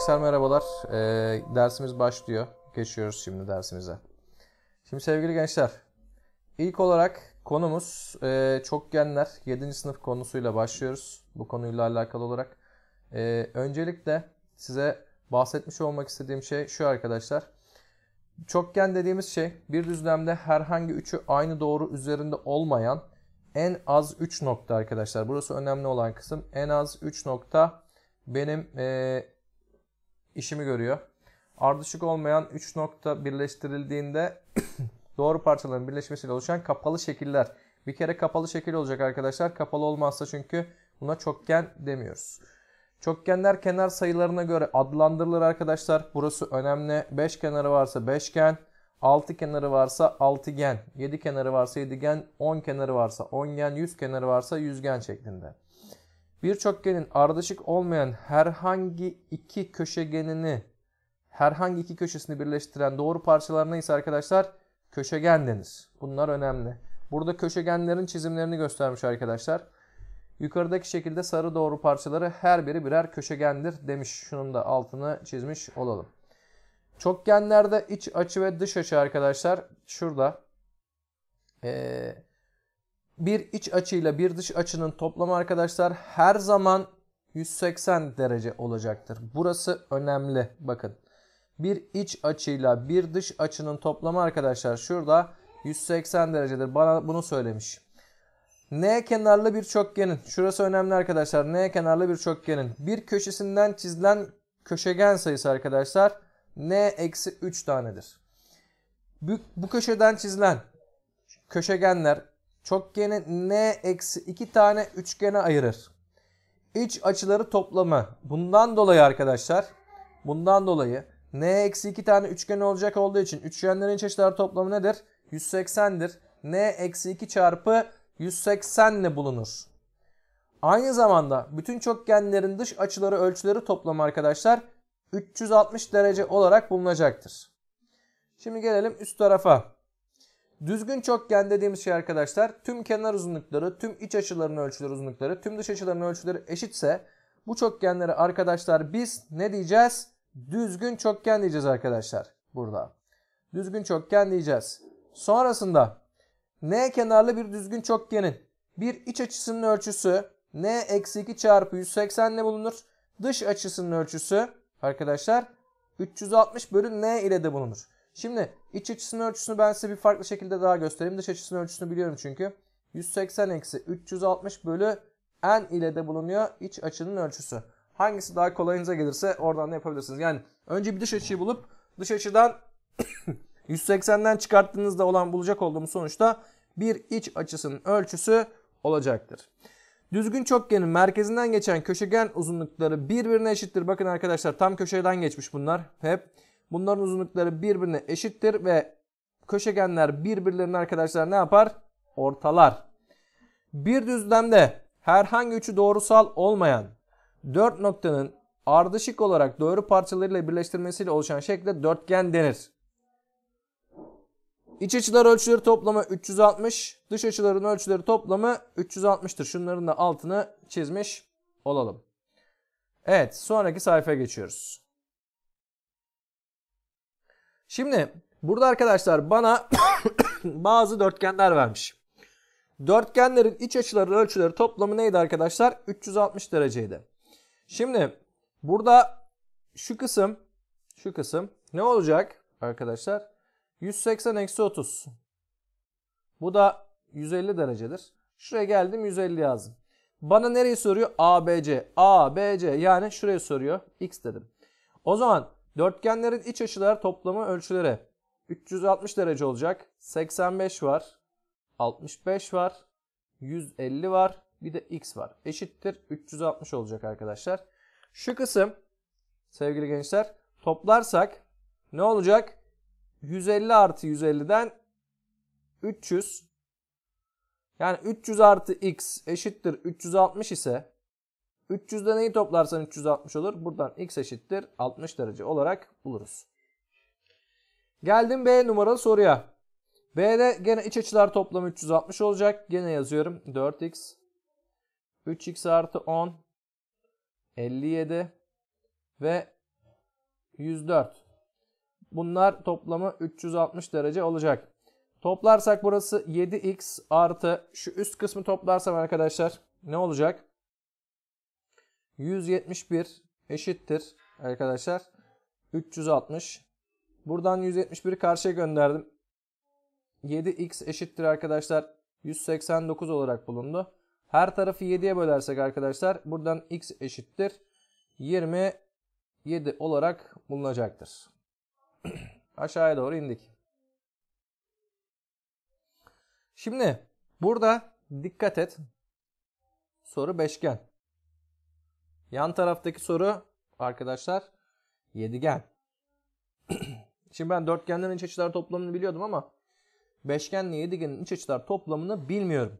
Arkadaşlar merhabalar. Ee, dersimiz başlıyor. Geçiyoruz şimdi dersimize. Şimdi sevgili gençler, ilk olarak konumuz e, çokgenler. 7. sınıf konusuyla başlıyoruz. Bu konuyla alakalı olarak. E, öncelikle size bahsetmiş olmak istediğim şey şu arkadaşlar. Çokgen dediğimiz şey bir düzlemde herhangi üçü aynı doğru üzerinde olmayan en az 3 nokta arkadaşlar. Burası önemli olan kısım. En az 3 nokta benim e, işimi görüyor. Ardışık olmayan 3 nokta birleştirildiğinde doğru parçaların birleşmesiyle oluşan kapalı şekiller. Bir kere kapalı şekil olacak arkadaşlar. Kapalı olmazsa çünkü buna çokgen demiyoruz. Çokgenler kenar sayılarına göre adlandırılır arkadaşlar. Burası önemli. 5 kenarı varsa beşgen, 6 kenarı varsa altıgen, 7 kenarı varsa yedigen, 10 kenarı varsa ongen, 100 kenarı varsa yüzgen şeklinde. Bir çokgenin ardışık olmayan herhangi iki köşegenini herhangi iki köşesini birleştiren doğru parçalarına ise arkadaşlar köşegen denir. Bunlar önemli. Burada köşegenlerin çizimlerini göstermiş arkadaşlar. Yukarıdaki şekilde sarı doğru parçaları her biri birer köşegendir demiş. Şunun da altını çizmiş olalım. Çokgenlerde iç açı ve dış açı arkadaşlar şurada. Ee, bir iç açıyla bir dış açının toplamı arkadaşlar her zaman 180 derece olacaktır. Burası önemli. Bakın bir iç açıyla bir dış açının toplamı arkadaşlar şurada 180 derecedir. Bana bunu söylemiş. N kenarlı bir çokgenin. Şurası önemli arkadaşlar. N kenarlı bir çokgenin. Bir köşesinden çizilen köşegen sayısı arkadaşlar N eksi 3 tanedir. Bu, bu köşeden çizilen köşegenler çokgeni n eksi 2 tane üçgene ayırır. İç açıları toplamı. Bundan dolayı arkadaşlar bundan dolayı n eksi 2 tane üçgen olacak olduğu için üçgenlerin iç açıları toplamı nedir? 180'dir. n eksi 2 çarpı 180 ile bulunur. Aynı zamanda bütün çokgenlerin dış açıları ölçüleri toplamı arkadaşlar 360 derece olarak bulunacaktır. Şimdi gelelim üst tarafa. Düzgün çokgen dediğimiz şey arkadaşlar tüm kenar uzunlukları, tüm iç açıların ölçüleri uzunlukları, tüm dış açıların ölçüleri eşitse bu çokgenlere arkadaşlar biz ne diyeceğiz? Düzgün çokgen diyeceğiz arkadaşlar burada. Düzgün çokgen diyeceğiz. Sonrasında n kenarlı bir düzgün çokgenin bir iç açısının ölçüsü n eksi 2 çarpı 180 ile bulunur. Dış açısının ölçüsü arkadaşlar 360 bölü n ile de bulunur. Şimdi iç açısının ölçüsünü ben size bir farklı şekilde daha göstereyim. Dış açısının ölçüsünü biliyorum çünkü. 180 eksi 360 bölü n ile de bulunuyor iç açının ölçüsü. Hangisi daha kolayınıza gelirse oradan da yapabilirsiniz. Yani önce bir dış açıyı bulup dış açıdan 180'den çıkarttığınızda olan bulacak olduğumuz sonuçta bir iç açısının ölçüsü olacaktır. Düzgün çokgenin merkezinden geçen köşegen uzunlukları birbirine eşittir. Bakın arkadaşlar tam köşeden geçmiş bunlar hep. Bunların uzunlukları birbirine eşittir ve köşegenler birbirlerini arkadaşlar ne yapar? Ortalar. Bir düzlemde herhangi üçü doğrusal olmayan dört noktanın ardışık olarak doğru parçalarıyla birleştirmesiyle oluşan şekle dörtgen denir. İç açılar ölçüleri toplamı 360, dış açıların ölçüleri toplamı 360'tır. Şunların da altını çizmiş olalım. Evet, sonraki sayfaya geçiyoruz. Şimdi burada arkadaşlar bana bazı dörtgenler vermiş. Dörtgenlerin iç açıları ölçüleri toplamı neydi arkadaşlar? 360 dereceydi. Şimdi burada şu kısım şu kısım ne olacak arkadaşlar? 180 eksi 30. Bu da 150 derecedir. Şuraya geldim 150 yazdım. Bana nereyi soruyor? ABC. ABC yani şuraya soruyor. X dedim. O zaman Dörtgenlerin iç açılar toplamı ölçüleri. 360 derece olacak. 85 var. 65 var. 150 var. Bir de x var. Eşittir 360 olacak arkadaşlar. Şu kısım sevgili gençler toplarsak ne olacak? 150 artı 150'den 300. Yani 300 artı x eşittir 360 ise 300'de neyi toplarsan 360 olur. Buradan x eşittir 60 derece olarak buluruz. Geldim B numaralı soruya. B'de gene iç açılar toplamı 360 olacak. Gene yazıyorum 4x. 3x artı 10. 57. Ve 104. Bunlar toplamı 360 derece olacak. Toplarsak burası 7x artı şu üst kısmı toplarsam arkadaşlar ne olacak? 171 eşittir arkadaşlar. 360. Buradan 171'i karşıya gönderdim. 7x eşittir arkadaşlar. 189 olarak bulundu. Her tarafı 7'ye bölersek arkadaşlar buradan x eşittir. 27 olarak bulunacaktır. Aşağıya doğru indik. Şimdi burada dikkat et. Soru beşgen. Yan taraftaki soru arkadaşlar yedigen. Şimdi ben dörtgenlerin iç açılar toplamını biliyordum ama beşgenle yedigenin iç açılar toplamını bilmiyorum.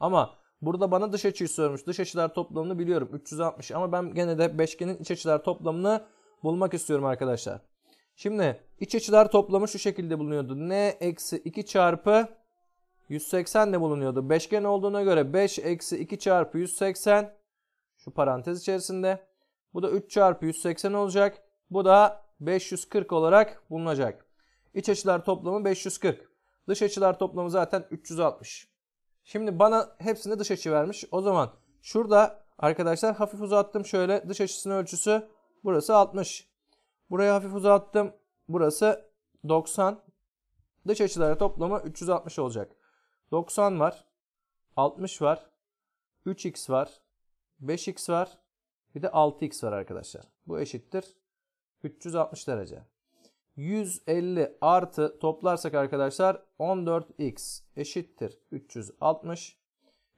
Ama burada bana dış açıyı sormuş. Dış açılar toplamını biliyorum. 360 ama ben gene de beşgenin iç açılar toplamını bulmak istiyorum arkadaşlar. Şimdi iç açılar toplamı şu şekilde bulunuyordu. N eksi 2 çarpı 180 de bulunuyordu. Beşgen olduğuna göre 5 eksi 2 çarpı 180 şu parantez içerisinde. Bu da 3 çarpı 180 olacak. Bu da 540 olarak bulunacak. İç açılar toplamı 540. Dış açılar toplamı zaten 360. Şimdi bana hepsini dış açı vermiş. O zaman şurada arkadaşlar hafif uzattım şöyle. Dış açısının ölçüsü burası 60. Buraya hafif uzattım. Burası 90. Dış açılar toplamı 360 olacak. 90 var. 60 var. 3x var. 5x var. Bir de 6x var arkadaşlar. Bu eşittir 360 derece. 150 artı toplarsak arkadaşlar 14x eşittir 360.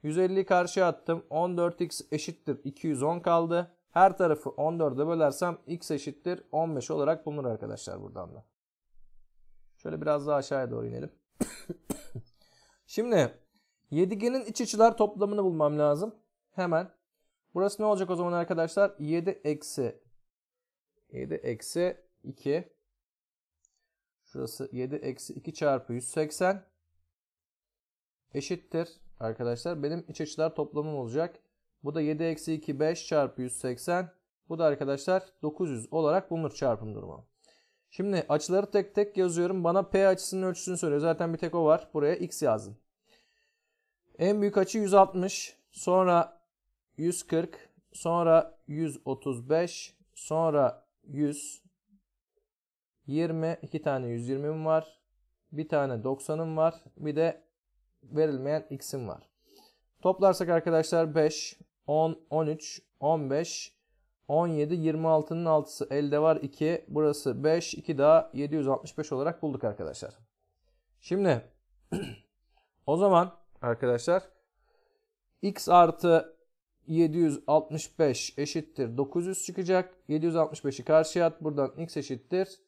150'yi karşıya attım. 14x eşittir 210 kaldı. Her tarafı 14'e bölersem x eşittir 15 olarak bulunur arkadaşlar buradan da. Şöyle biraz daha aşağıya doğru inelim. Şimdi yedigenin iç açılar toplamını bulmam lazım. Hemen Burası ne olacak o zaman arkadaşlar? 7 eksi 7 eksi 2 Şurası 7 eksi 2 çarpı 180 eşittir arkadaşlar. Benim iç açılar toplamım olacak. Bu da 7 eksi 2 5 çarpı 180. Bu da arkadaşlar 900 olarak bulunur çarpım durumu. Şimdi açıları tek tek yazıyorum. Bana P açısının ölçüsünü söylüyor. Zaten bir tek o var. Buraya X yazdım. En büyük açı 160. Sonra 140, sonra 135, sonra 100, 20, 2 tane 120'm var. Bir tane 90'ım var. Bir de verilmeyen x'im var. Toplarsak arkadaşlar 5, 10, 13, 15, 17, 26'nın 6'sı elde var 2. Burası 5, 2 daha 765 olarak bulduk arkadaşlar. Şimdi o zaman arkadaşlar x artı 765 eşittir 900 çıkacak. 765'i karşıya at. Buradan x eşittir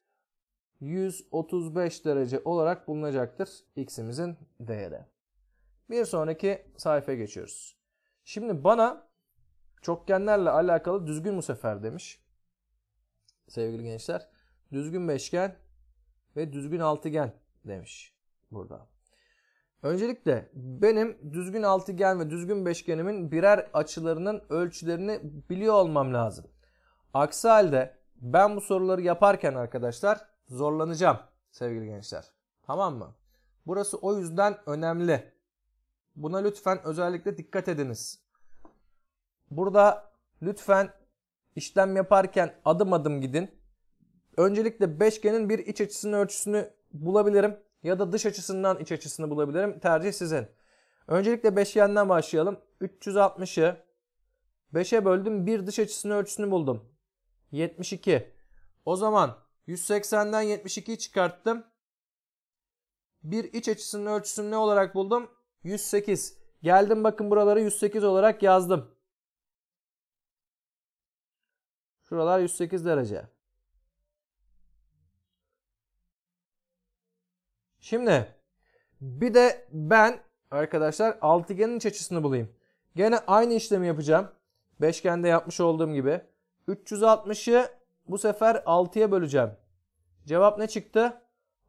135 derece olarak bulunacaktır x'imizin değeri. Bir sonraki sayfaya geçiyoruz. Şimdi bana çokgenlerle alakalı düzgün bu sefer demiş. Sevgili gençler. Düzgün beşgen ve düzgün altıgen demiş burada. Öncelikle benim düzgün altıgen ve düzgün beşgenimin birer açılarının ölçülerini biliyor olmam lazım. Aksi halde ben bu soruları yaparken arkadaşlar zorlanacağım sevgili gençler. Tamam mı? Burası o yüzden önemli. Buna lütfen özellikle dikkat ediniz. Burada lütfen işlem yaparken adım adım gidin. Öncelikle beşgenin bir iç açısının ölçüsünü bulabilirim ya da dış açısından iç açısını bulabilirim. Tercih sizin. Öncelikle beşgenden başlayalım. 360'ı 5'e böldüm. Bir dış açısının ölçüsünü buldum. 72. O zaman 180'den 72'yi çıkarttım. Bir iç açısının ölçüsünü ne olarak buldum? 108. Geldim bakın buraları 108 olarak yazdım. Şuralar 108 derece. Şimdi bir de ben arkadaşlar altıgenin iç açısını bulayım. Gene aynı işlemi yapacağım. Beşgende yapmış olduğum gibi. 360'ı bu sefer 6'ya böleceğim. Cevap ne çıktı?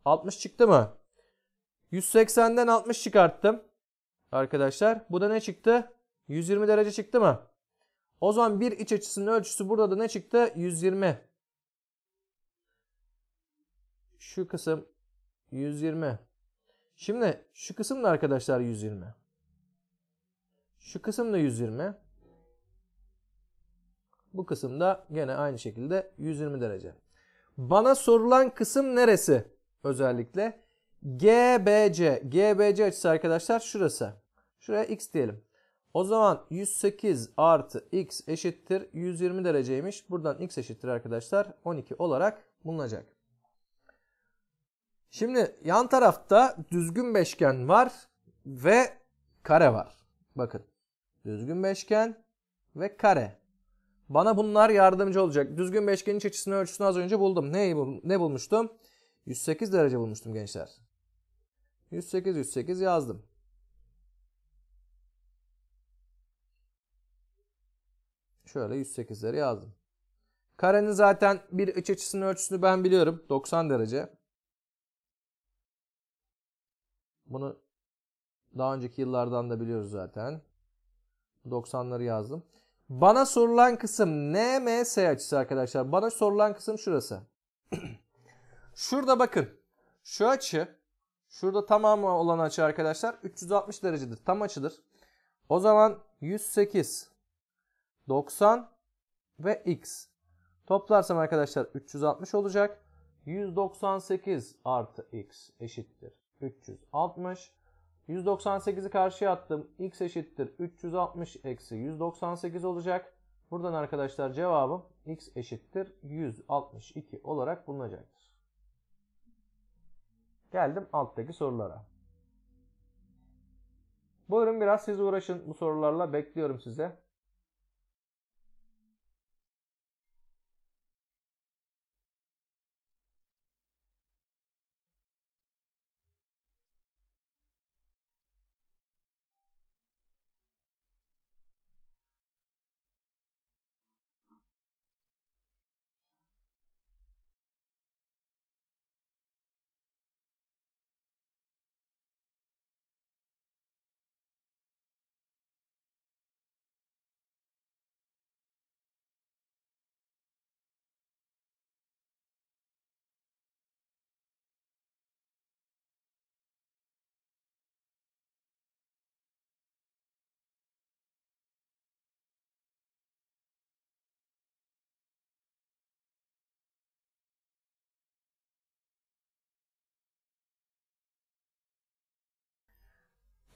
60 çıktı mı? 180'den 60 çıkarttım. Arkadaşlar bu da ne çıktı? 120 derece çıktı mı? O zaman bir iç açısının ölçüsü burada da ne çıktı? 120. Şu kısım 120. Şimdi şu kısım da arkadaşlar 120. Şu kısım da 120. Bu kısım da gene aynı şekilde 120 derece. Bana sorulan kısım neresi? Özellikle GBC. GBC açısı arkadaşlar şurası. Şuraya x diyelim. O zaman 108 artı x eşittir 120 dereceymiş. Buradan x eşittir arkadaşlar 12 olarak bulunacak. Şimdi yan tarafta düzgün beşgen var ve kare var. Bakın düzgün beşgen ve kare. Bana bunlar yardımcı olacak. Düzgün beşgenin iç açısının ölçüsünü az önce buldum. Neyi bul ne bulmuştum? 108 derece bulmuştum gençler. 108 108 yazdım. Şöyle 108'leri yazdım. Karenin zaten bir iç açısının ölçüsünü ben biliyorum. 90 derece. Bunu daha önceki yıllardan da biliyoruz zaten. 90'ları yazdım. Bana sorulan kısım NMS açısı arkadaşlar. Bana sorulan kısım şurası. Şurada bakın. Şu açı şurada tamamı olan açı arkadaşlar 360 derecedir. Tam açıdır. O zaman 108 90 ve x. Toplarsam arkadaşlar 360 olacak. 198 artı x eşittir 360. 198'i karşıya attım. X eşittir 360 eksi 198 olacak. Buradan arkadaşlar cevabım x eşittir 162 olarak bulunacaktır. Geldim alttaki sorulara. Buyurun biraz siz uğraşın bu sorularla bekliyorum size.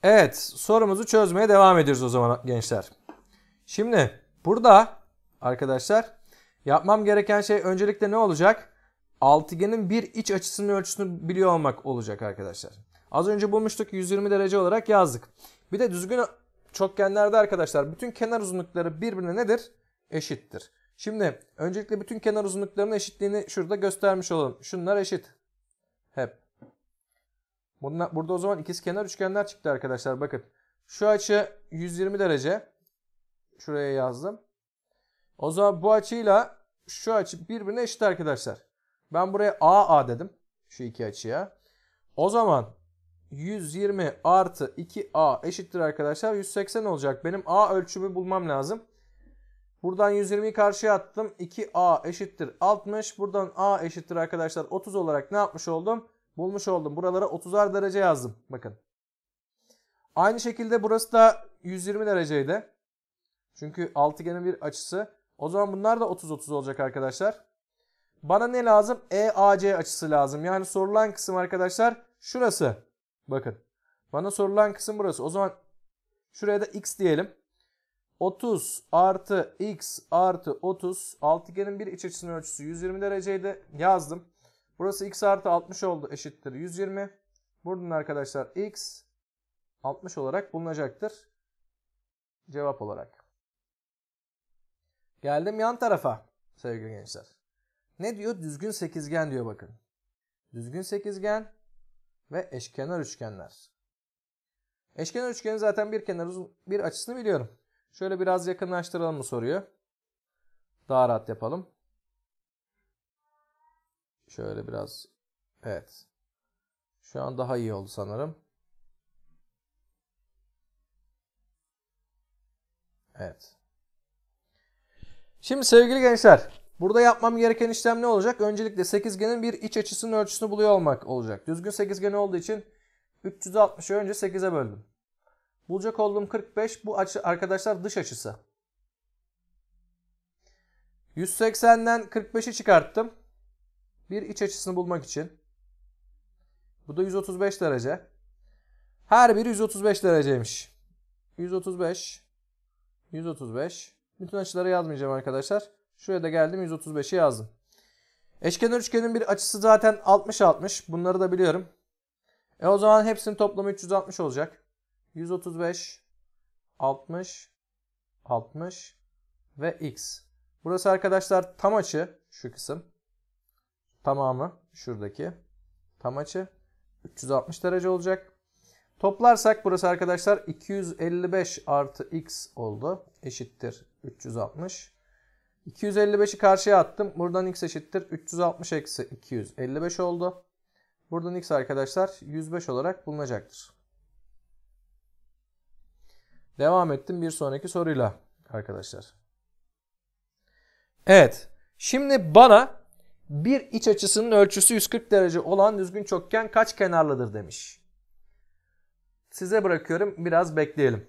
Evet sorumuzu çözmeye devam ediyoruz o zaman gençler. Şimdi burada arkadaşlar yapmam gereken şey öncelikle ne olacak? Altıgenin bir iç açısının ölçüsünü biliyor olmak olacak arkadaşlar. Az önce bulmuştuk 120 derece olarak yazdık. Bir de düzgün çokgenlerde arkadaşlar bütün kenar uzunlukları birbirine nedir? Eşittir. Şimdi öncelikle bütün kenar uzunluklarının eşitliğini şurada göstermiş olalım. Şunlar eşit. Hep. Bunlar, burada o zaman ikiz kenar üçgenler çıktı arkadaşlar. Bakın şu açı 120 derece. Şuraya yazdım. O zaman bu açıyla şu açı birbirine eşit arkadaşlar. Ben buraya AA dedim. Şu iki açıya. O zaman 120 artı 2A eşittir arkadaşlar. 180 olacak. Benim A ölçümü bulmam lazım. Buradan 120'yi karşıya attım. 2A eşittir 60. Buradan A eşittir arkadaşlar 30 olarak ne yapmış oldum? bulmuş oldum. Buralara 30'ar derece yazdım. Bakın. Aynı şekilde burası da 120 dereceydi. Çünkü altıgenin bir açısı. O zaman bunlar da 30-30 olacak arkadaşlar. Bana ne lazım? EAC açısı lazım. Yani sorulan kısım arkadaşlar şurası. Bakın. Bana sorulan kısım burası. O zaman şuraya da x diyelim. 30 artı x artı 30 altıgenin bir iç açısının ölçüsü 120 dereceydi. Yazdım. Burası x artı 60 oldu eşittir 120. Buradan arkadaşlar x 60 olarak bulunacaktır. Cevap olarak. Geldim yan tarafa sevgili gençler. Ne diyor? Düzgün sekizgen diyor bakın. Düzgün sekizgen ve eşkenar üçgenler. Eşkenar üçgenin zaten bir kenar uzun bir açısını biliyorum. Şöyle biraz yakınlaştıralım mı soruyu. Daha rahat yapalım. Şöyle biraz. Evet. Şu an daha iyi oldu sanırım. Evet. Şimdi sevgili gençler, burada yapmam gereken işlem ne olacak? Öncelikle sekizgenin bir iç açısının ölçüsünü buluyor olmak olacak. Düzgün sekizgen olduğu için 360'ı önce 8'e böldüm. Bulacak olduğum 45 bu açı arkadaşlar dış açısı. 180'den 45'i çıkarttım bir iç açısını bulmak için. Bu da 135 derece. Her biri 135 dereceymiş. 135 135 bütün açıları yazmayacağım arkadaşlar. Şuraya da geldim 135'i yazdım. Eşkenar üçgenin bir açısı zaten 60-60. Bunları da biliyorum. E o zaman hepsinin toplamı 360 olacak. 135, 60, 60 ve x. Burası arkadaşlar tam açı şu kısım tamamı şuradaki tam açı 360 derece olacak. Toplarsak burası arkadaşlar 255 artı x oldu. Eşittir 360. 255'i karşıya attım. Buradan x eşittir 360 eksi 255 oldu. Buradan x arkadaşlar 105 olarak bulunacaktır. Devam ettim bir sonraki soruyla arkadaşlar. Evet. Şimdi bana bir iç açısının ölçüsü 140 derece olan düzgün çokgen kaç kenarlıdır demiş. Size bırakıyorum biraz bekleyelim.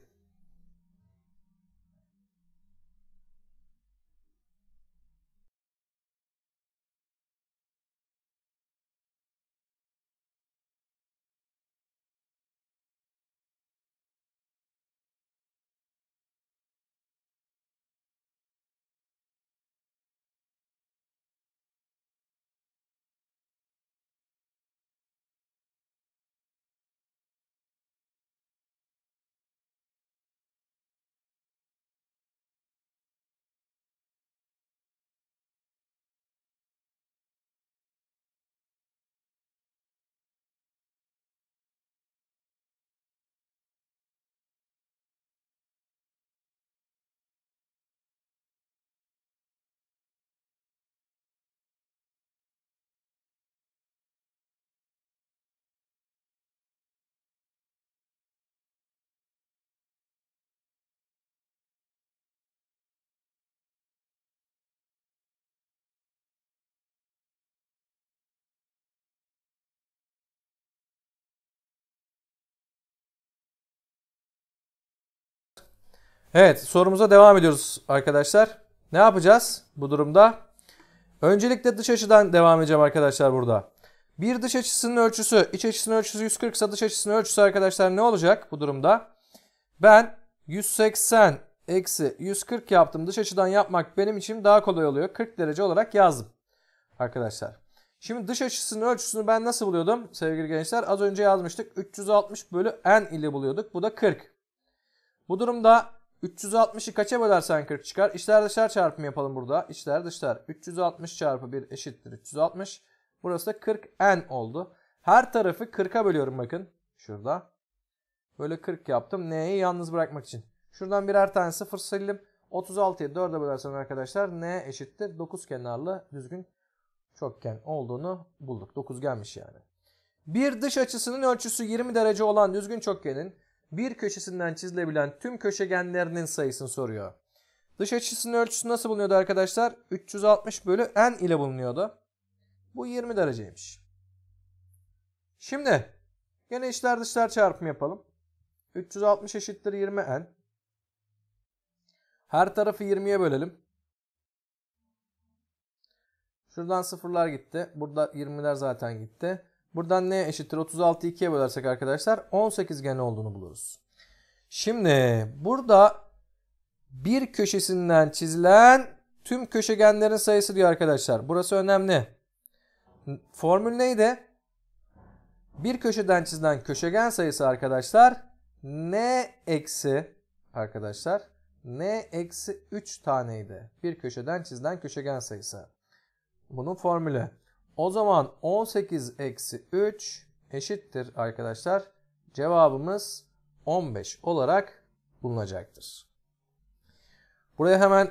Evet sorumuza devam ediyoruz arkadaşlar. Ne yapacağız bu durumda? Öncelikle dış açıdan devam edeceğim arkadaşlar burada. Bir dış açısının ölçüsü, iç açısının ölçüsü 140 ise dış açısının ölçüsü arkadaşlar ne olacak bu durumda? Ben 180 eksi 140 yaptım. Dış açıdan yapmak benim için daha kolay oluyor. 40 derece olarak yazdım arkadaşlar. Şimdi dış açısının ölçüsünü ben nasıl buluyordum sevgili gençler? Az önce yazmıştık. 360 bölü n ile buluyorduk. Bu da 40. Bu durumda 360'ı kaça bölersen 40 çıkar. İçler dışlar çarpımı yapalım burada. İçler dışlar. 360 çarpı 1 eşittir 360. Burası da 40n oldu. Her tarafı 40'a bölüyorum bakın. Şurada. Böyle 40 yaptım. N'yi yalnız bırakmak için. Şuradan birer tane sıfır sildim. 36'yı 4'e bölersen arkadaşlar n eşittir 9 kenarlı düzgün çokgen olduğunu bulduk. 9 gelmiş yani. Bir dış açısının ölçüsü 20 derece olan düzgün çokgenin bir köşesinden çizilebilen tüm köşegenlerinin sayısını soruyor. Dış açısının ölçüsü nasıl bulunuyordu arkadaşlar? 360 bölü n ile bulunuyordu. Bu 20 dereceymiş. Şimdi yine içler dışlar çarpımı yapalım. 360 eşittir 20 n. Her tarafı 20'ye bölelim. Şuradan sıfırlar gitti. Burada 20'ler zaten gitti. Buradan ne eşittir? 36'yı 2'ye bölersek arkadaşlar 18 gene olduğunu buluruz. Şimdi burada bir köşesinden çizilen tüm köşegenlerin sayısı diyor arkadaşlar. Burası önemli. Formül neydi? Bir köşeden çizilen köşegen sayısı arkadaşlar n eksi arkadaşlar n eksi 3 taneydi. Bir köşeden çizilen köşegen sayısı. Bunun formülü. O zaman 18 eksi 3 eşittir arkadaşlar. Cevabımız 15 olarak bulunacaktır. Buraya hemen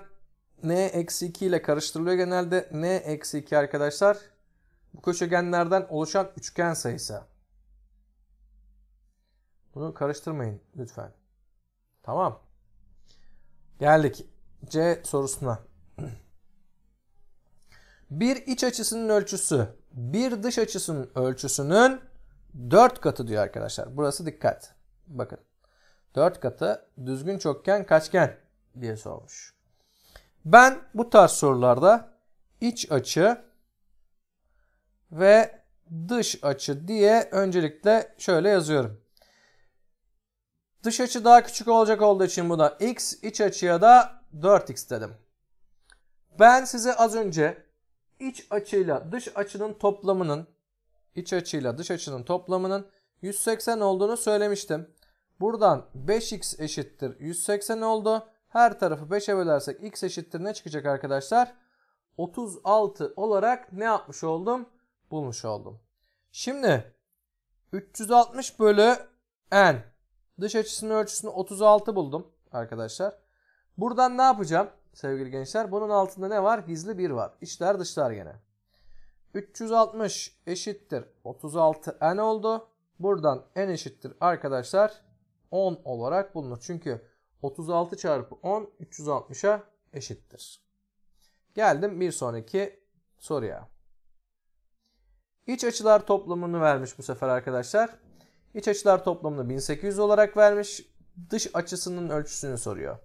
n eksi 2 ile karıştırılıyor genelde. n eksi 2 arkadaşlar bu köşegenlerden oluşan üçgen sayısı. Bunu karıştırmayın lütfen. Tamam. Geldik C sorusuna. Bir iç açısının ölçüsü bir dış açısının ölçüsünün 4 katı diyor arkadaşlar. Burası dikkat. Bakın. 4 katı düzgün çokgen kaçgen diye sormuş. Ben bu tarz sorularda iç açı ve dış açı diye öncelikle şöyle yazıyorum. Dış açı daha küçük olacak olduğu için buna x, iç açıya da 4x dedim. Ben size az önce iç açıyla dış açının toplamının iç açıyla dış açının toplamının 180 olduğunu söylemiştim. Buradan 5x eşittir 180 oldu. Her tarafı 5'e bölersek x eşittir ne çıkacak arkadaşlar? 36 olarak ne yapmış oldum? Bulmuş oldum. Şimdi 360 bölü n. Dış açısının ölçüsünü 36 buldum arkadaşlar. Buradan ne yapacağım? sevgili gençler. Bunun altında ne var? Gizli 1 var. İçler dışlar gene. 360 eşittir 36 n oldu. Buradan n eşittir arkadaşlar 10 olarak bulunur. Çünkü 36 çarpı 10 360'a eşittir. Geldim bir sonraki soruya. İç açılar toplamını vermiş bu sefer arkadaşlar. İç açılar toplamını 1800 olarak vermiş. Dış açısının ölçüsünü soruyor.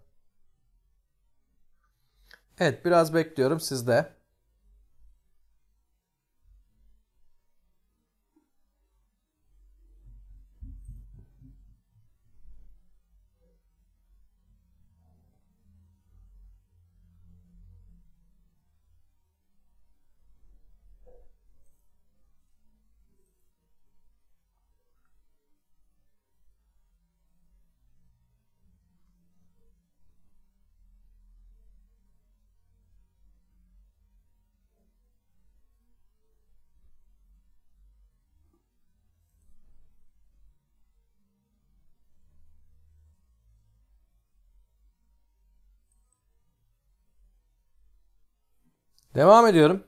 Evet biraz bekliyorum sizde. Devam ediyorum.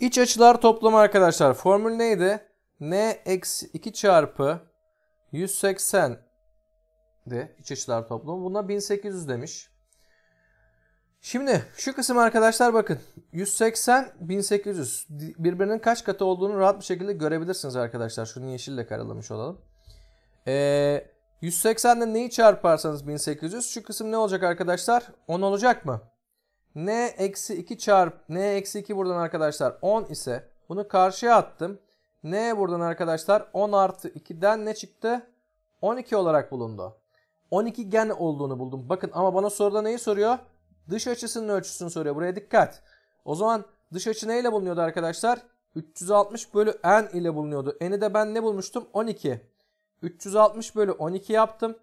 İç açılar toplamı arkadaşlar. Formül neydi? N eksi 2 çarpı 180 de iç açılar toplamı. Buna 1800 demiş. Şimdi şu kısım arkadaşlar bakın. 180, 1800. Birbirinin kaç katı olduğunu rahat bir şekilde görebilirsiniz arkadaşlar. Şunu yeşille karalamış olalım. Ee, 180'de neyi çarparsanız 1800. Şu kısım ne olacak arkadaşlar? 10 olacak mı? n eksi 2 çarp n eksi 2 buradan arkadaşlar 10 ise bunu karşıya attım. n buradan arkadaşlar 10 artı 2'den ne çıktı? 12 olarak bulundu. 12 gen olduğunu buldum. Bakın ama bana soruda neyi soruyor? Dış açısının ölçüsünü soruyor. Buraya dikkat. O zaman dış açı neyle bulunuyordu arkadaşlar? 360 bölü n ile bulunuyordu. N'i de ben ne bulmuştum? 12. 360 bölü 12 yaptım.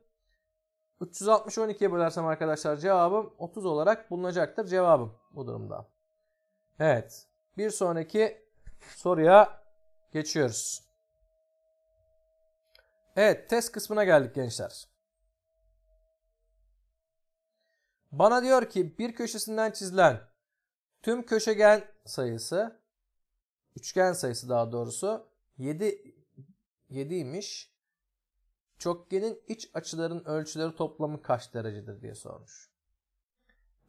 360'ı 12'ye bölersem arkadaşlar cevabım 30 olarak bulunacaktır cevabım bu durumda. Evet. Bir sonraki soruya geçiyoruz. Evet test kısmına geldik gençler. Bana diyor ki bir köşesinden çizilen tüm köşegen sayısı üçgen sayısı daha doğrusu 7 7 Çokgenin iç açıların ölçüleri toplamı kaç derecedir diye sormuş.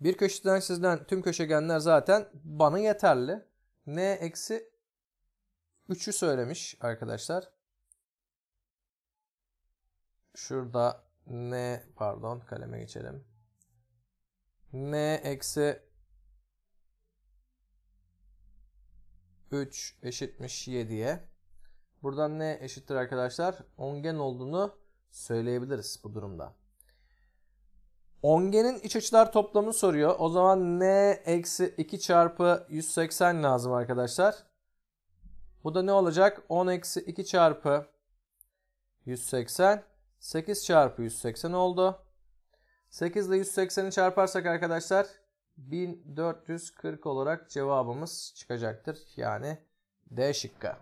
Bir köşeden sizden tüm köşegenler zaten bana yeterli. N eksi 3'ü söylemiş arkadaşlar. Şurada N pardon kaleme geçelim. N eksi 3 eşitmiş 7'ye. Buradan N eşittir arkadaşlar? Ongen olduğunu söyleyebiliriz bu durumda. Ongenin iç açılar toplamını soruyor. O zaman n eksi 2 çarpı 180 lazım arkadaşlar. Bu da ne olacak? 10 eksi 2 çarpı 180. 8 çarpı 180 oldu. 8 ile 180'i çarparsak arkadaşlar 1440 olarak cevabımız çıkacaktır. Yani D şıkkı.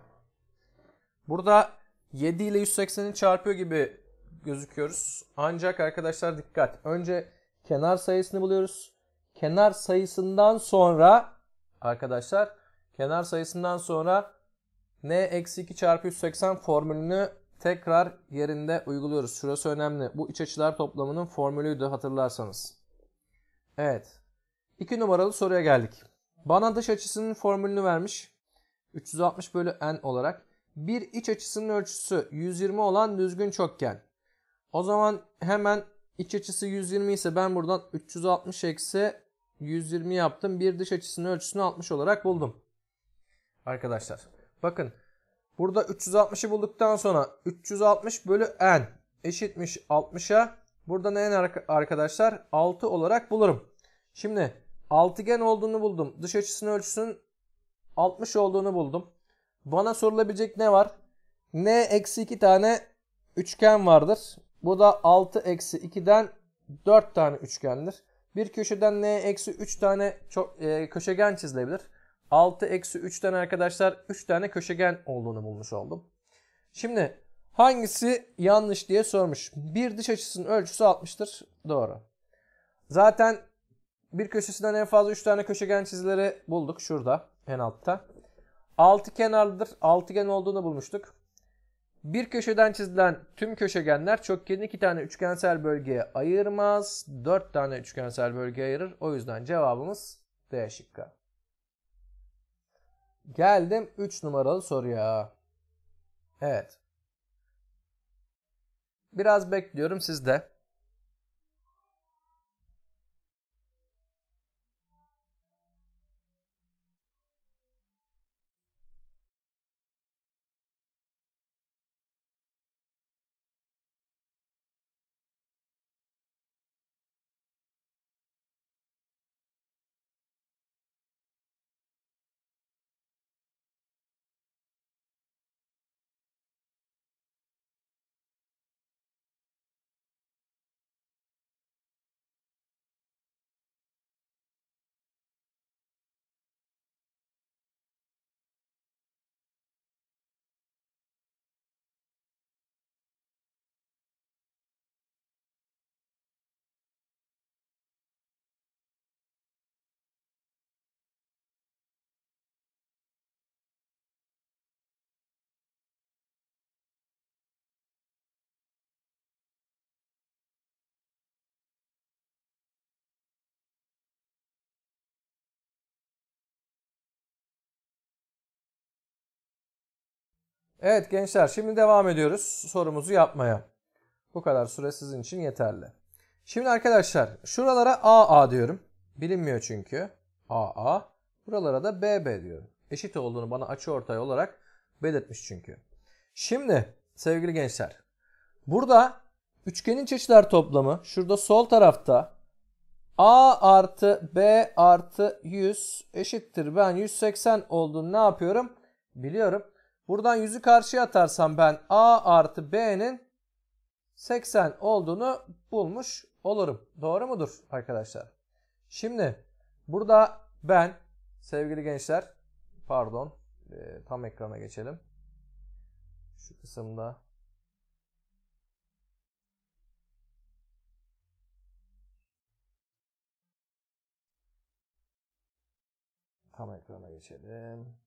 Burada 7 ile 180'i çarpıyor gibi gözüküyoruz. Ancak arkadaşlar dikkat. Önce kenar sayısını buluyoruz. Kenar sayısından sonra arkadaşlar kenar sayısından sonra n eksi 2 çarpı 180 formülünü tekrar yerinde uyguluyoruz. Şurası önemli. Bu iç açılar toplamının formülüydü hatırlarsanız. Evet. 2 numaralı soruya geldik. Bana dış açısının formülünü vermiş. 360 bölü n olarak. Bir iç açısının ölçüsü 120 olan düzgün çokgen. O zaman hemen iç açısı 120 ise ben buradan 360 eksi 120 yaptım. Bir dış açısının ölçüsünü 60 olarak buldum. Arkadaşlar bakın burada 360'ı bulduktan sonra 360 bölü n eşitmiş 60'a. Burada ne arkadaşlar? 6 olarak bulurum. Şimdi altıgen olduğunu buldum. Dış açısının ölçüsünün 60 olduğunu buldum. Bana sorulabilecek ne var? N eksi 2 tane üçgen vardır. Bu da 6 eksi 2'den 4 tane üçgendir. Bir köşeden n eksi 3 tane çok, e, köşegen çizilebilir. 6 eksi 3'ten arkadaşlar 3 tane köşegen olduğunu bulmuş oldum. Şimdi hangisi yanlış diye sormuş. Bir dış açısının ölçüsü 60'tır. Doğru. Zaten bir köşesinden en fazla 3 tane köşegen çizileri bulduk şurada en altta. 6 kenarlıdır. altıgen olduğunu bulmuştuk. Bir köşeden çizilen tüm köşegenler çokgeni iki tane üçgensel bölgeye ayırmaz. Dört tane üçgensel bölgeye ayırır. O yüzden cevabımız D şıkkı. Geldim 3 numaralı soruya. Evet. Biraz bekliyorum sizde. Evet gençler şimdi devam ediyoruz sorumuzu yapmaya. Bu kadar süre sizin için yeterli. Şimdi arkadaşlar şuralara AA diyorum. Bilinmiyor çünkü. AA. Buralara da BB diyorum. Eşit olduğunu bana açı ortay olarak belirtmiş çünkü. Şimdi sevgili gençler. Burada üçgenin çeşitler toplamı şurada sol tarafta A artı B artı 100 eşittir. Ben 180 olduğunu ne yapıyorum? Biliyorum. Buradan yüzü karşıya atarsam ben A artı B'nin 80 olduğunu bulmuş olurum. Doğru mudur arkadaşlar? Şimdi burada ben sevgili gençler pardon e, tam ekrana geçelim. Şu kısımda tam ekrana geçelim.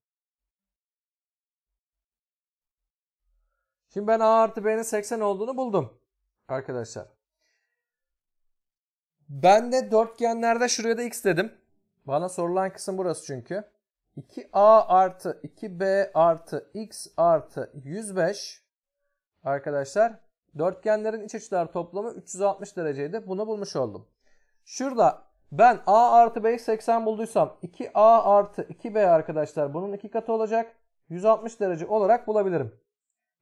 Şimdi ben A artı B'nin 80 olduğunu buldum. Arkadaşlar. Ben de dörtgenlerde şuraya da X dedim. Bana sorulan kısım burası çünkü. 2A artı 2B artı X artı 105. Arkadaşlar dörtgenlerin iç açılar toplamı 360 dereceydi. Bunu bulmuş oldum. Şurada ben A artı B'yi 80 bulduysam 2A artı 2B arkadaşlar bunun iki katı olacak. 160 derece olarak bulabilirim.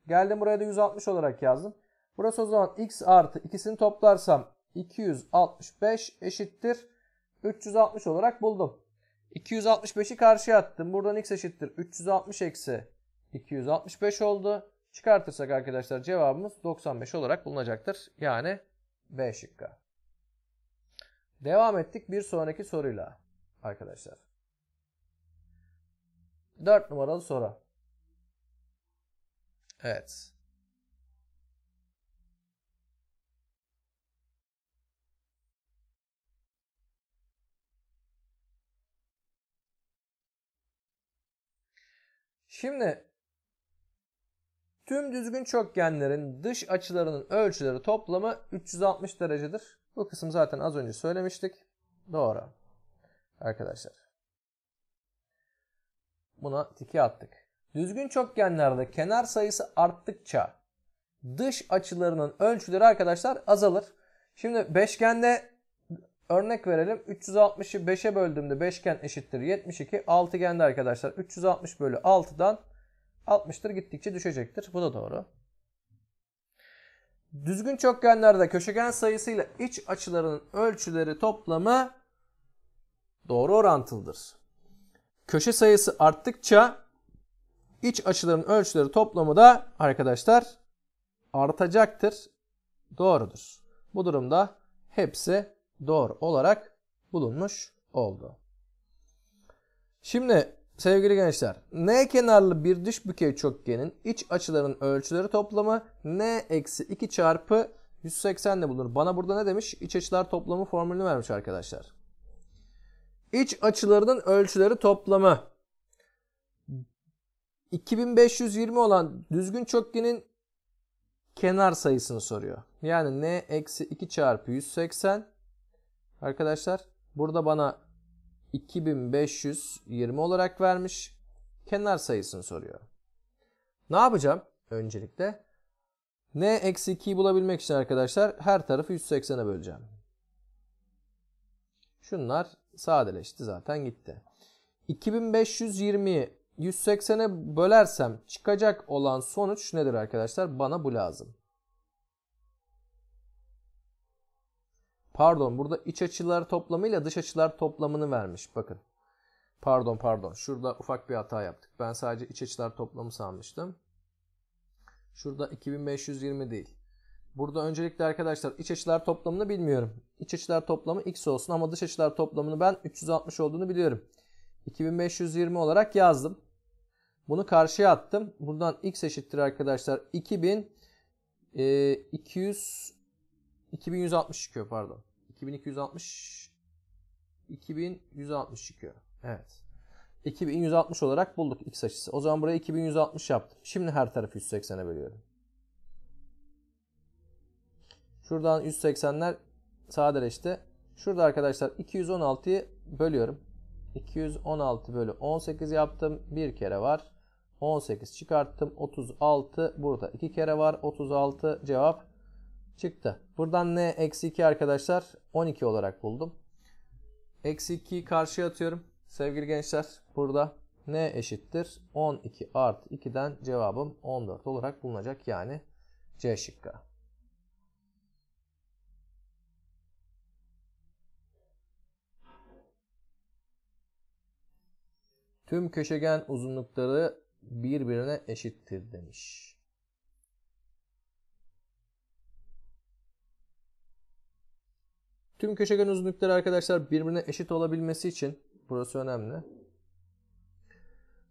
Geldim buraya da 160 olarak yazdım. Burası o zaman x artı ikisini toplarsam 265 eşittir 360 olarak buldum. 265'i karşıya attım. Buradan x eşittir 360 eksi 265 oldu. Çıkartırsak arkadaşlar cevabımız 95 olarak bulunacaktır. Yani B şıkkı. Devam ettik bir sonraki soruyla arkadaşlar. 4 numaralı soru. Evet. Şimdi tüm düzgün çokgenlerin dış açılarının ölçüleri toplamı 360 derecedir. Bu kısım zaten az önce söylemiştik. Doğru. Arkadaşlar. Buna tiki attık. Düzgün çokgenlerde kenar sayısı arttıkça dış açılarının ölçüleri arkadaşlar azalır. Şimdi beşgende örnek verelim. 360'ı 5'e böldüğümde beşgen eşittir 72. Altıgende arkadaşlar 360 bölü 6'dan 60'tır gittikçe düşecektir. Bu da doğru. Düzgün çokgenlerde köşegen sayısıyla iç açılarının ölçüleri toplamı doğru orantılıdır. Köşe sayısı arttıkça iç açıların ölçüleri toplamı da arkadaşlar artacaktır. Doğrudur. Bu durumda hepsi doğru olarak bulunmuş oldu. Şimdi sevgili gençler, n kenarlı bir düş bükey çokgenin iç açıların ölçüleri toplamı n eksi 2 çarpı 180 ile bulunur. Bana burada ne demiş? İç açılar toplamı formülünü vermiş arkadaşlar. İç açılarının ölçüleri toplamı 2520 olan düzgün çokgenin kenar sayısını soruyor. Yani n eksi 2 çarpı 180. Arkadaşlar burada bana 2520 olarak vermiş. Kenar sayısını soruyor. Ne yapacağım? Öncelikle n eksi 2'yi bulabilmek için arkadaşlar her tarafı 180'e böleceğim. Şunlar sadeleşti zaten gitti. 2520'yi 180'e bölersem çıkacak olan sonuç nedir arkadaşlar? Bana bu lazım. Pardon burada iç açılar toplamıyla dış açılar toplamını vermiş. Bakın. Pardon pardon. Şurada ufak bir hata yaptık. Ben sadece iç açılar toplamı sanmıştım. Şurada 2520 değil. Burada öncelikle arkadaşlar iç açılar toplamını bilmiyorum. İç açılar toplamı x olsun ama dış açılar toplamını ben 360 olduğunu biliyorum. 2520 olarak yazdım. Bunu karşıya attım. Buradan x eşittir arkadaşlar. 2000 e, 200 2160 çıkıyor pardon. 2260 2160 çıkıyor. Evet. 2160 olarak bulduk x açısı. O zaman buraya 2160 yaptım. Şimdi her tarafı 180'e bölüyorum. Şuradan 180'ler sadeleşti. Şurada arkadaşlar 216'yı bölüyorum. 216 bölü 18 yaptım. Bir kere var. 18 çıkarttım. 36 burada iki kere var. 36 cevap çıktı. Buradan ne? Eksi 2 arkadaşlar. 12 olarak buldum. Eksi 2'yi karşıya atıyorum. Sevgili gençler burada ne eşittir? 12 artı 2'den cevabım 14 olarak bulunacak. Yani C şıkkı. Tüm köşegen uzunlukları birbirine eşittir demiş. Tüm köşegen uzunlukları arkadaşlar birbirine eşit olabilmesi için burası önemli.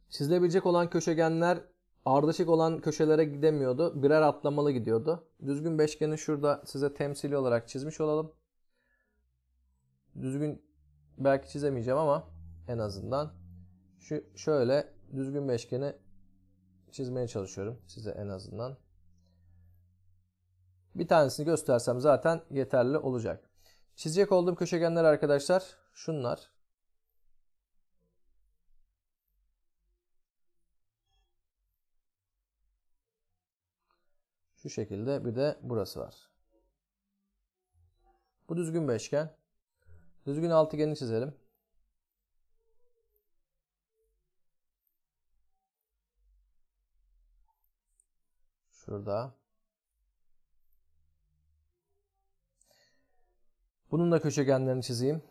Çizilebilecek olan köşegenler ardışık olan köşelere gidemiyordu. Birer atlamalı gidiyordu. Düzgün beşgeni şurada size temsili olarak çizmiş olalım. Düzgün belki çizemeyeceğim ama en azından şu şöyle düzgün beşgeni çizmeye çalışıyorum size en azından. Bir tanesini göstersem zaten yeterli olacak. Çizecek olduğum köşegenler arkadaşlar şunlar. Şu şekilde bir de burası var. Bu düzgün beşgen. Düzgün altıgeni çizelim. Şurada. Bunun da köşegenlerini çizeyim.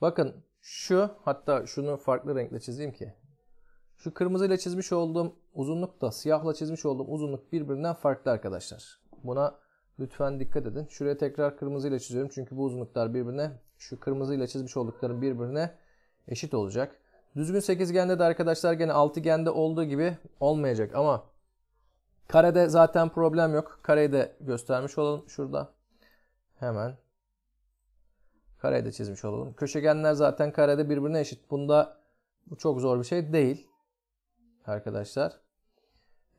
Bakın şu hatta şunu farklı renkle çizeyim ki. Şu kırmızı ile çizmiş olduğum uzunluk da siyahla çizmiş olduğum uzunluk birbirinden farklı arkadaşlar. Buna lütfen dikkat edin. Şuraya tekrar kırmızı ile çiziyorum çünkü bu uzunluklar birbirine şu kırmızı ile çizmiş oldukların birbirine eşit olacak. Düzgün sekizgende de arkadaşlar gene altıgende olduğu gibi olmayacak ama karede zaten problem yok. Kareyi de göstermiş olalım şurada. Hemen kareyi de çizmiş olalım. Köşegenler zaten karede birbirine eşit. Bunda bu çok zor bir şey değil arkadaşlar.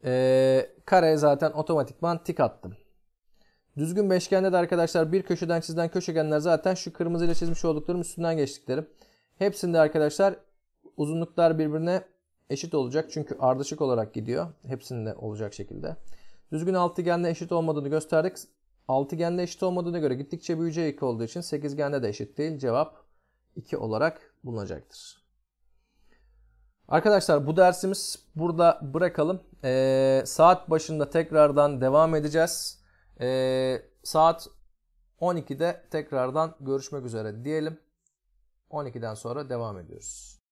Ee, kareye zaten otomatikman tik attım. Düzgün beşgende de arkadaşlar bir köşeden çizilen köşegenler zaten şu kırmızıyla çizmiş olduklarım üstünden geçtiklerim. Hepsinde arkadaşlar uzunluklar birbirine eşit olacak çünkü ardışık olarak gidiyor. Hepsinde olacak şekilde. Düzgün altıgende eşit olmadığını gösterdik. Altıgende eşit olmadığına göre gittikçe büyüyeceği 2 olduğu için sekizgende de eşit değil. Cevap 2 olarak bulunacaktır. Arkadaşlar bu dersimiz burada bırakalım. Ee, saat başında tekrardan devam edeceğiz. Ee, saat 12'de tekrardan görüşmek üzere diyelim. 12'den sonra devam ediyoruz.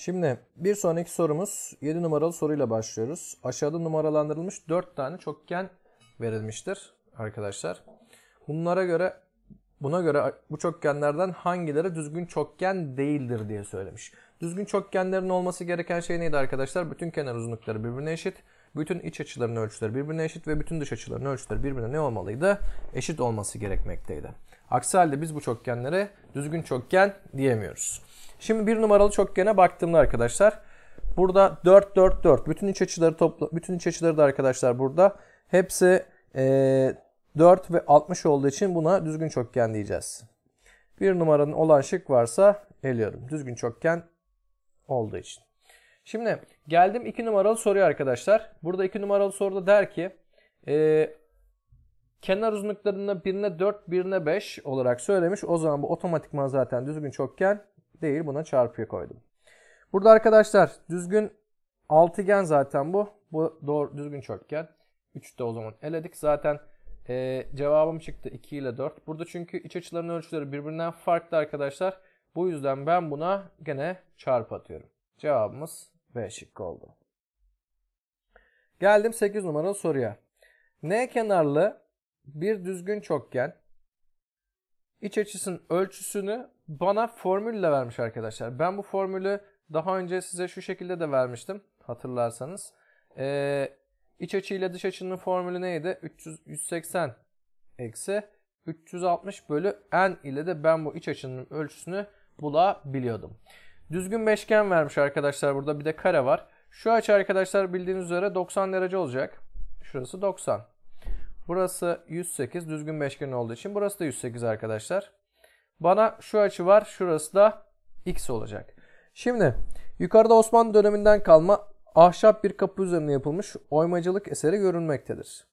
Şimdi bir sonraki sorumuz 7 numaralı soruyla başlıyoruz. Aşağıda numaralandırılmış 4 tane çokgen verilmiştir arkadaşlar. Bunlara göre buna göre bu çokgenlerden hangileri düzgün çokgen değildir diye söylemiş. Düzgün çokgenlerin olması gereken şey neydi arkadaşlar? Bütün kenar uzunlukları birbirine eşit. Bütün iç açıların ölçüleri birbirine eşit ve bütün dış açıların ölçüleri birbirine ne olmalıydı? Eşit olması gerekmekteydi. Aksi halde biz bu çokgenlere düzgün çokgen diyemiyoruz. Şimdi bir numaralı çokgene baktığımda arkadaşlar burada 4 4 4 bütün iç açıları topla bütün iç açıları da arkadaşlar burada hepsi e, 4 ve 60 olduğu için buna düzgün çokgen diyeceğiz. Bir numaranın olan şık varsa eliyorum. Düzgün çokgen olduğu için. Şimdi geldim 2 numaralı soruya arkadaşlar. Burada 2 numaralı soruda der ki e, kenar uzunluklarında birine 4 birine 5 olarak söylemiş. O zaman bu otomatikman zaten düzgün çokgen değil buna çarpıya koydum. Burada arkadaşlar düzgün altıgen zaten bu. Bu doğru düzgün çokgen. 3 de o zaman eledik. Zaten e, cevabım çıktı 2 ile 4. Burada çünkü iç açıların ölçüleri birbirinden farklı arkadaşlar. Bu yüzden ben buna gene çarpı atıyorum. Cevabımız B şıkkı oldu. Geldim 8 numaralı soruya. N kenarlı bir düzgün çokgen iç açısının ölçüsünü bana formülle vermiş arkadaşlar. Ben bu formülü daha önce size şu şekilde de vermiştim hatırlarsanız. Ee, iç açı ile dış açının formülü neydi? 300, 180 eksi 360 bölü n ile de ben bu iç açının ölçüsünü bulabiliyordum. Düzgün beşgen vermiş arkadaşlar burada bir de kare var. Şu açı arkadaşlar bildiğiniz üzere 90 derece olacak. Şurası 90. Burası 108 düzgün beşgen olduğu için burası da 108 arkadaşlar. Bana şu açı var. Şurası da x olacak. Şimdi yukarıda Osmanlı döneminden kalma ahşap bir kapı üzerine yapılmış oymacılık eseri görünmektedir.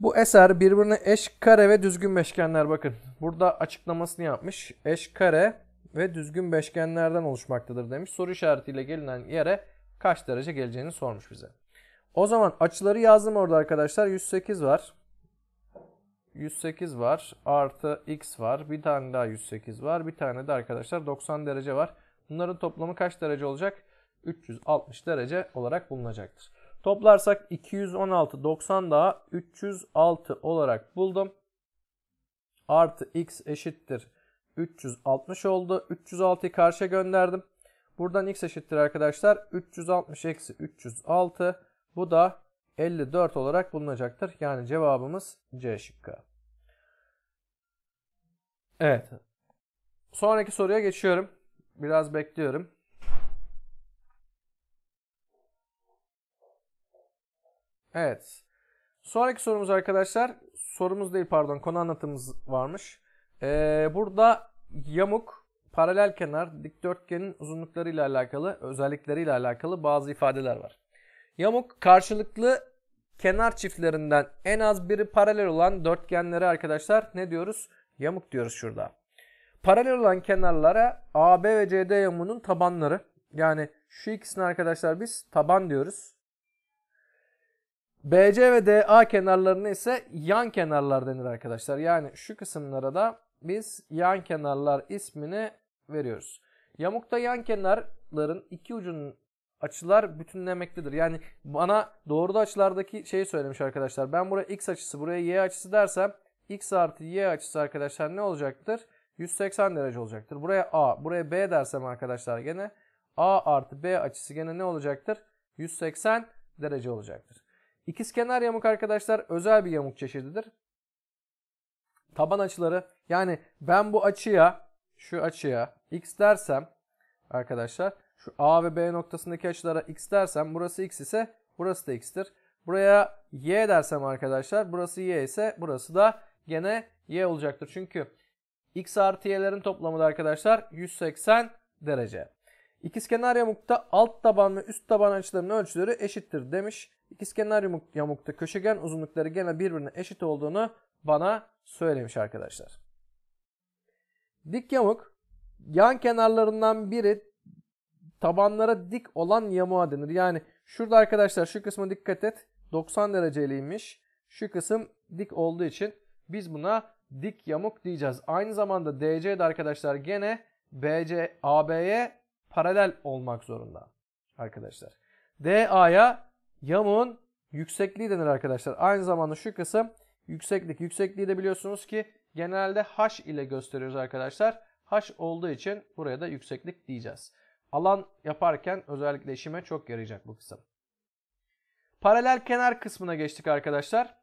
Bu eser birbirine eş kare ve düzgün beşgenler bakın. Burada açıklamasını yapmış. Eş kare ve düzgün beşgenlerden oluşmaktadır demiş. Soru işaretiyle gelinen yere kaç derece geleceğini sormuş bize. O zaman açıları yazdım orada arkadaşlar. 108 var. 108 var. Artı x var. Bir tane daha 108 var. Bir tane de arkadaşlar 90 derece var. Bunların toplamı kaç derece olacak? 360 derece olarak bulunacaktır. Toplarsak 216 90 daha 306 olarak buldum. Artı x eşittir 360 oldu. 306'yı karşıya gönderdim. Buradan x eşittir arkadaşlar. 360 eksi 306. Bu da 54 olarak bulunacaktır. Yani cevabımız C şıkkı. Evet. Sonraki soruya geçiyorum. Biraz bekliyorum. Evet. Sonraki sorumuz arkadaşlar. Sorumuz değil pardon konu anlatımımız varmış. Ee, burada yamuk, paralel kenar, dikdörtgenin ile alakalı, özellikleri ile alakalı bazı ifadeler var. Yamuk karşılıklı kenar çiftlerinden en az biri paralel olan dörtgenlere arkadaşlar ne diyoruz? Yamuk diyoruz şurada. Paralel olan kenarlara AB ve CD yamuğunun tabanları. Yani şu ikisini arkadaşlar biz taban diyoruz. BC ve DA kenarlarını ise yan kenarlar denir arkadaşlar. Yani şu kısımlara da biz yan kenarlar ismini veriyoruz. Yamukta yan kenarların iki ucunun açılar bütünlemektedir. Yani bana doğru açılardaki şeyi söylemiş arkadaşlar. Ben buraya x açısı buraya y açısı dersem x artı y açısı arkadaşlar ne olacaktır? 180 derece olacaktır. Buraya a buraya b dersem arkadaşlar gene a artı b açısı gene ne olacaktır? 180 derece olacaktır. İkizkenar yamuk arkadaşlar özel bir yamuk çeşididir. Taban açıları yani ben bu açıya şu açıya x dersem arkadaşlar şu A ve B noktasındaki açılara x dersem burası x ise burası da x'tir. Buraya y dersem arkadaşlar burası y ise burası da gene y olacaktır. Çünkü x artı y'lerin toplamı da arkadaşlar 180 derece. İkizkenar yamukta alt taban ve üst taban açılarının ölçüleri eşittir demiş. İkizkenar yamuk, yamukta köşegen uzunlukları gene birbirine eşit olduğunu bana söylemiş arkadaşlar. Dik yamuk yan kenarlarından biri tabanlara dik olan yamuğa denir. Yani şurada arkadaşlar şu kısma dikkat et. 90 dereceliymiş. Şu kısım dik olduğu için biz buna dik yamuk diyeceğiz. Aynı zamanda DC de arkadaşlar gene BC AB'ye paralel olmak zorunda arkadaşlar. DA'ya yamuğun yüksekliği denir arkadaşlar. Aynı zamanda şu kısım yükseklik. Yüksekliği de biliyorsunuz ki genelde H ile gösteriyoruz arkadaşlar. H olduğu için buraya da yükseklik diyeceğiz. Alan yaparken özellikle işime çok yarayacak bu kısım. Paralel kenar kısmına geçtik arkadaşlar.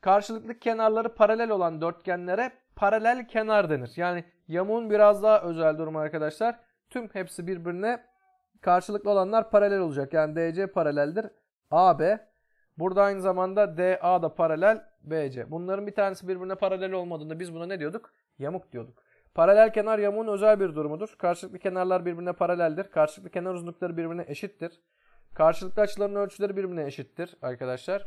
Karşılıklı kenarları paralel olan dörtgenlere paralel kenar denir. Yani yamuğun biraz daha özel durumu arkadaşlar. Tüm hepsi birbirine karşılıklı olanlar paralel olacak. Yani DC paraleldir AB. Burada aynı zamanda DA da paralel BC. Bunların bir tanesi birbirine paralel olmadığında biz buna ne diyorduk? Yamuk diyorduk. Paralel kenar yamuğun özel bir durumudur. Karşılıklı kenarlar birbirine paraleldir. Karşılıklı kenar uzunlukları birbirine eşittir. Karşılıklı açıların ölçüleri birbirine eşittir arkadaşlar.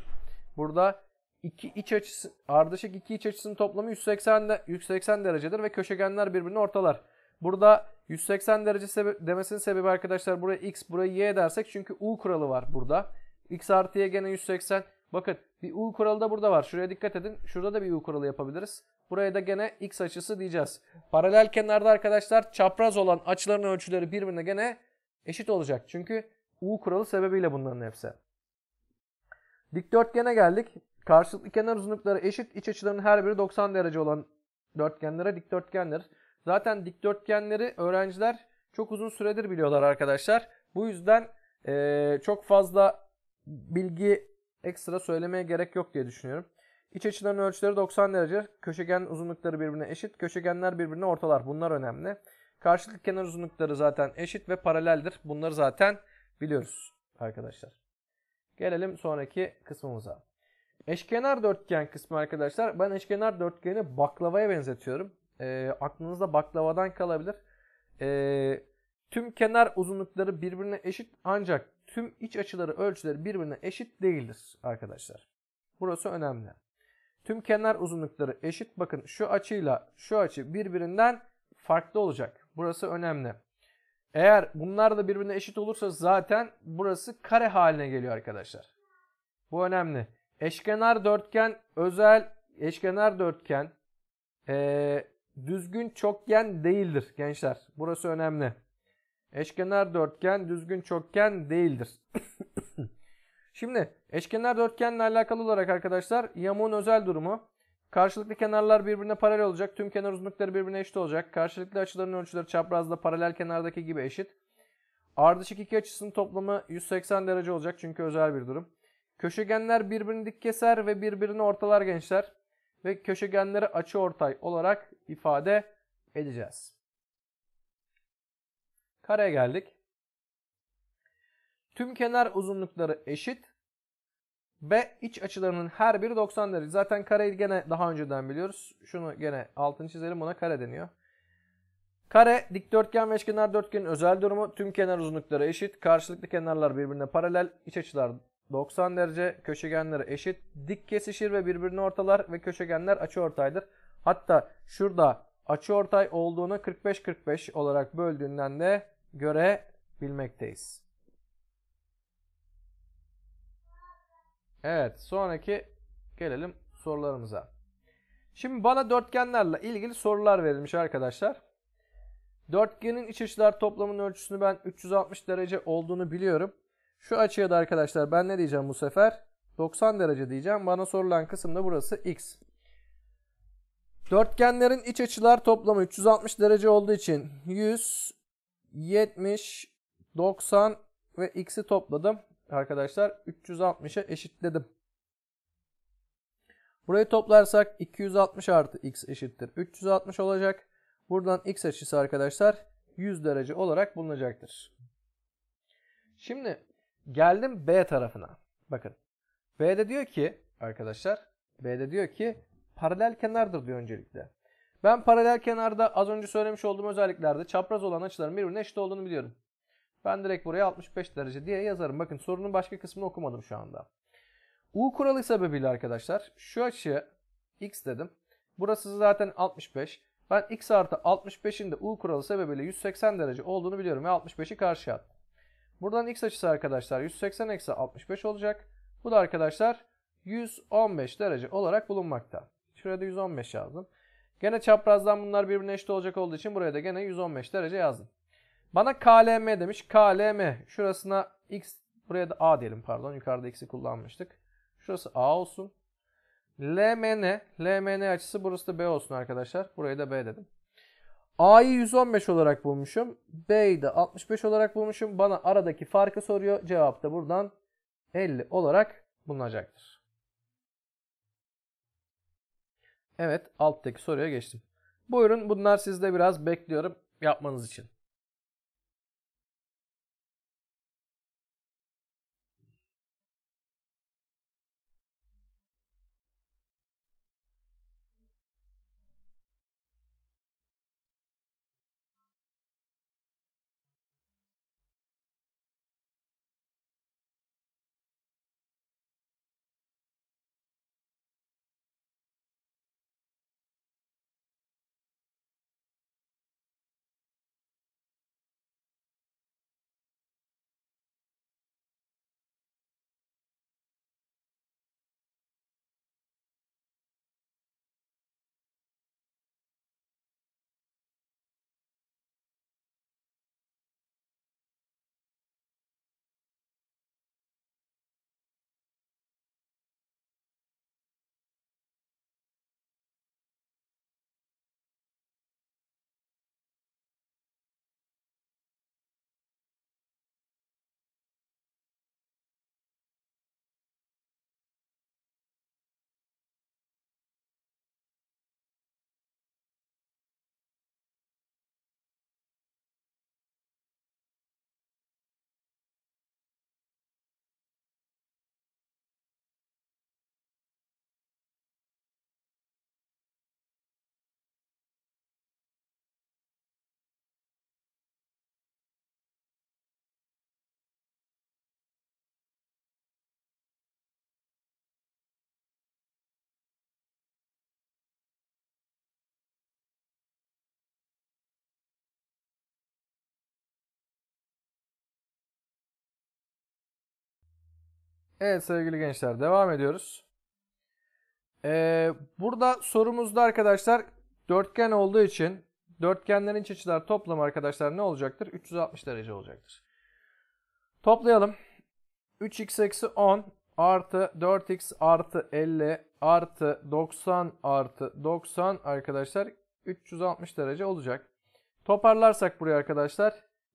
Burada iki iç açısı, ardışık iki iç açısının toplamı 180, de, 180 derecedir ve köşegenler birbirini ortalar. Burada 180 derece sebe demesinin sebebi arkadaşlar buraya x, buraya y dersek çünkü u kuralı var burada. x artı y gene 180. Bakın bir u kuralı da burada var. Şuraya dikkat edin. Şurada da bir u kuralı yapabiliriz. Buraya da gene x açısı diyeceğiz. Paralel kenarda arkadaşlar çapraz olan açıların ölçüleri birbirine gene eşit olacak. Çünkü U kuralı sebebiyle bunların hepsi. Dikdörtgene geldik. Karşılıklı kenar uzunlukları eşit iç açılarının her biri 90 derece olan dörtgenlere dikdörtgendir. Zaten dikdörtgenleri öğrenciler çok uzun süredir biliyorlar arkadaşlar. Bu yüzden e, çok fazla bilgi ekstra söylemeye gerek yok diye düşünüyorum. İç açıların ölçüleri 90 derece. Köşegen uzunlukları birbirine eşit. Köşegenler birbirine ortalar. Bunlar önemli. Karşılıklı kenar uzunlukları zaten eşit ve paraleldir. Bunları zaten biliyoruz arkadaşlar. Gelelim sonraki kısmımıza. Eşkenar dörtgen kısmı arkadaşlar. Ben eşkenar dörtgeni baklavaya benzetiyorum. E, aklınızda baklavadan kalabilir. E, tüm kenar uzunlukları birbirine eşit ancak tüm iç açıları ölçüleri birbirine eşit değildir arkadaşlar. Burası önemli. Tüm kenar uzunlukları eşit. Bakın şu açıyla şu açı birbirinden farklı olacak. Burası önemli. Eğer bunlar da birbirine eşit olursa zaten burası kare haline geliyor arkadaşlar. Bu önemli. Eşkenar dörtgen özel eşkenar dörtgen ee, düzgün çokgen değildir gençler. Burası önemli. Eşkenar dörtgen düzgün çokgen değildir. Şimdi eşkenar dörtgenle alakalı olarak arkadaşlar yamuğun özel durumu. Karşılıklı kenarlar birbirine paralel olacak. Tüm kenar uzunlukları birbirine eşit olacak. Karşılıklı açıların ölçüleri çaprazda paralel kenardaki gibi eşit. Ardışık iki açısının toplamı 180 derece olacak çünkü özel bir durum. Köşegenler birbirini dik keser ve birbirini ortalar gençler. Ve köşegenleri açı ortay olarak ifade edeceğiz. Kareye geldik. Tüm kenar uzunlukları eşit ve iç açılarının her biri 90 derece. Zaten kareyi gene daha önceden biliyoruz. Şunu gene altını çizelim buna kare deniyor. Kare, dikdörtgen ve eşkenar dörtgenin özel durumu tüm kenar uzunlukları eşit, karşılıklı kenarlar birbirine paralel, İç açılar 90 derece, köşegenleri eşit, dik kesişir ve birbirine ortalar ve köşegenler açı ortaydır. Hatta şurada ortay olduğunu 45-45 olarak böldüğünden de görebilmekteyiz. Evet sonraki gelelim sorularımıza. Şimdi bana dörtgenlerle ilgili sorular verilmiş arkadaşlar. Dörtgenin iç açılar toplamının ölçüsünü ben 360 derece olduğunu biliyorum. Şu açıya da arkadaşlar ben ne diyeceğim bu sefer? 90 derece diyeceğim. Bana sorulan kısım da burası x. Dörtgenlerin iç açılar toplamı 360 derece olduğu için 100, 70, 90 ve x'i topladım arkadaşlar 360'a eşitledim. Burayı toplarsak 260 artı x eşittir 360 olacak. Buradan x açısı arkadaşlar 100 derece olarak bulunacaktır. Şimdi geldim B tarafına. Bakın B'de diyor ki arkadaşlar B'de diyor ki paralel kenardır diyor öncelikle. Ben paralel kenarda az önce söylemiş olduğum özelliklerde çapraz olan açıların birbirine eşit olduğunu biliyorum. Ben direkt buraya 65 derece diye yazarım. Bakın sorunun başka kısmını okumadım şu anda. U kuralı sebebiyle arkadaşlar şu açı x dedim. Burası zaten 65. Ben x artı 65'in de u kuralı sebebiyle 180 derece olduğunu biliyorum ve 65'i karşıya attım. Buradan x açısı arkadaşlar 180 eksi 65 olacak. Bu da arkadaşlar 115 derece olarak bulunmakta. Şurada 115 yazdım. Gene çaprazdan bunlar birbirine eşit olacak olduğu için buraya da gene 115 derece yazdım. Bana KLM demiş. KLM şurasına X buraya da A diyelim pardon. Yukarıda X'i kullanmıştık. Şurası A olsun. LMN. LMN açısı burası da B olsun arkadaşlar. Burayı da B dedim. A'yı 115 olarak bulmuşum. B'yi de 65 olarak bulmuşum. Bana aradaki farkı soruyor. Cevap da buradan 50 olarak bulunacaktır. Evet alttaki soruya geçtim. Buyurun bunlar sizde biraz bekliyorum yapmanız için. Evet sevgili gençler devam ediyoruz. Ee, burada sorumuzda arkadaşlar dörtgen olduğu için dörtgenlerin iç açılar toplamı arkadaşlar ne olacaktır? 360 derece olacaktır. Toplayalım. 3x eksi 10 artı 4x artı 50 artı 90 artı 90 arkadaşlar 360 derece olacak. Toparlarsak buraya arkadaşlar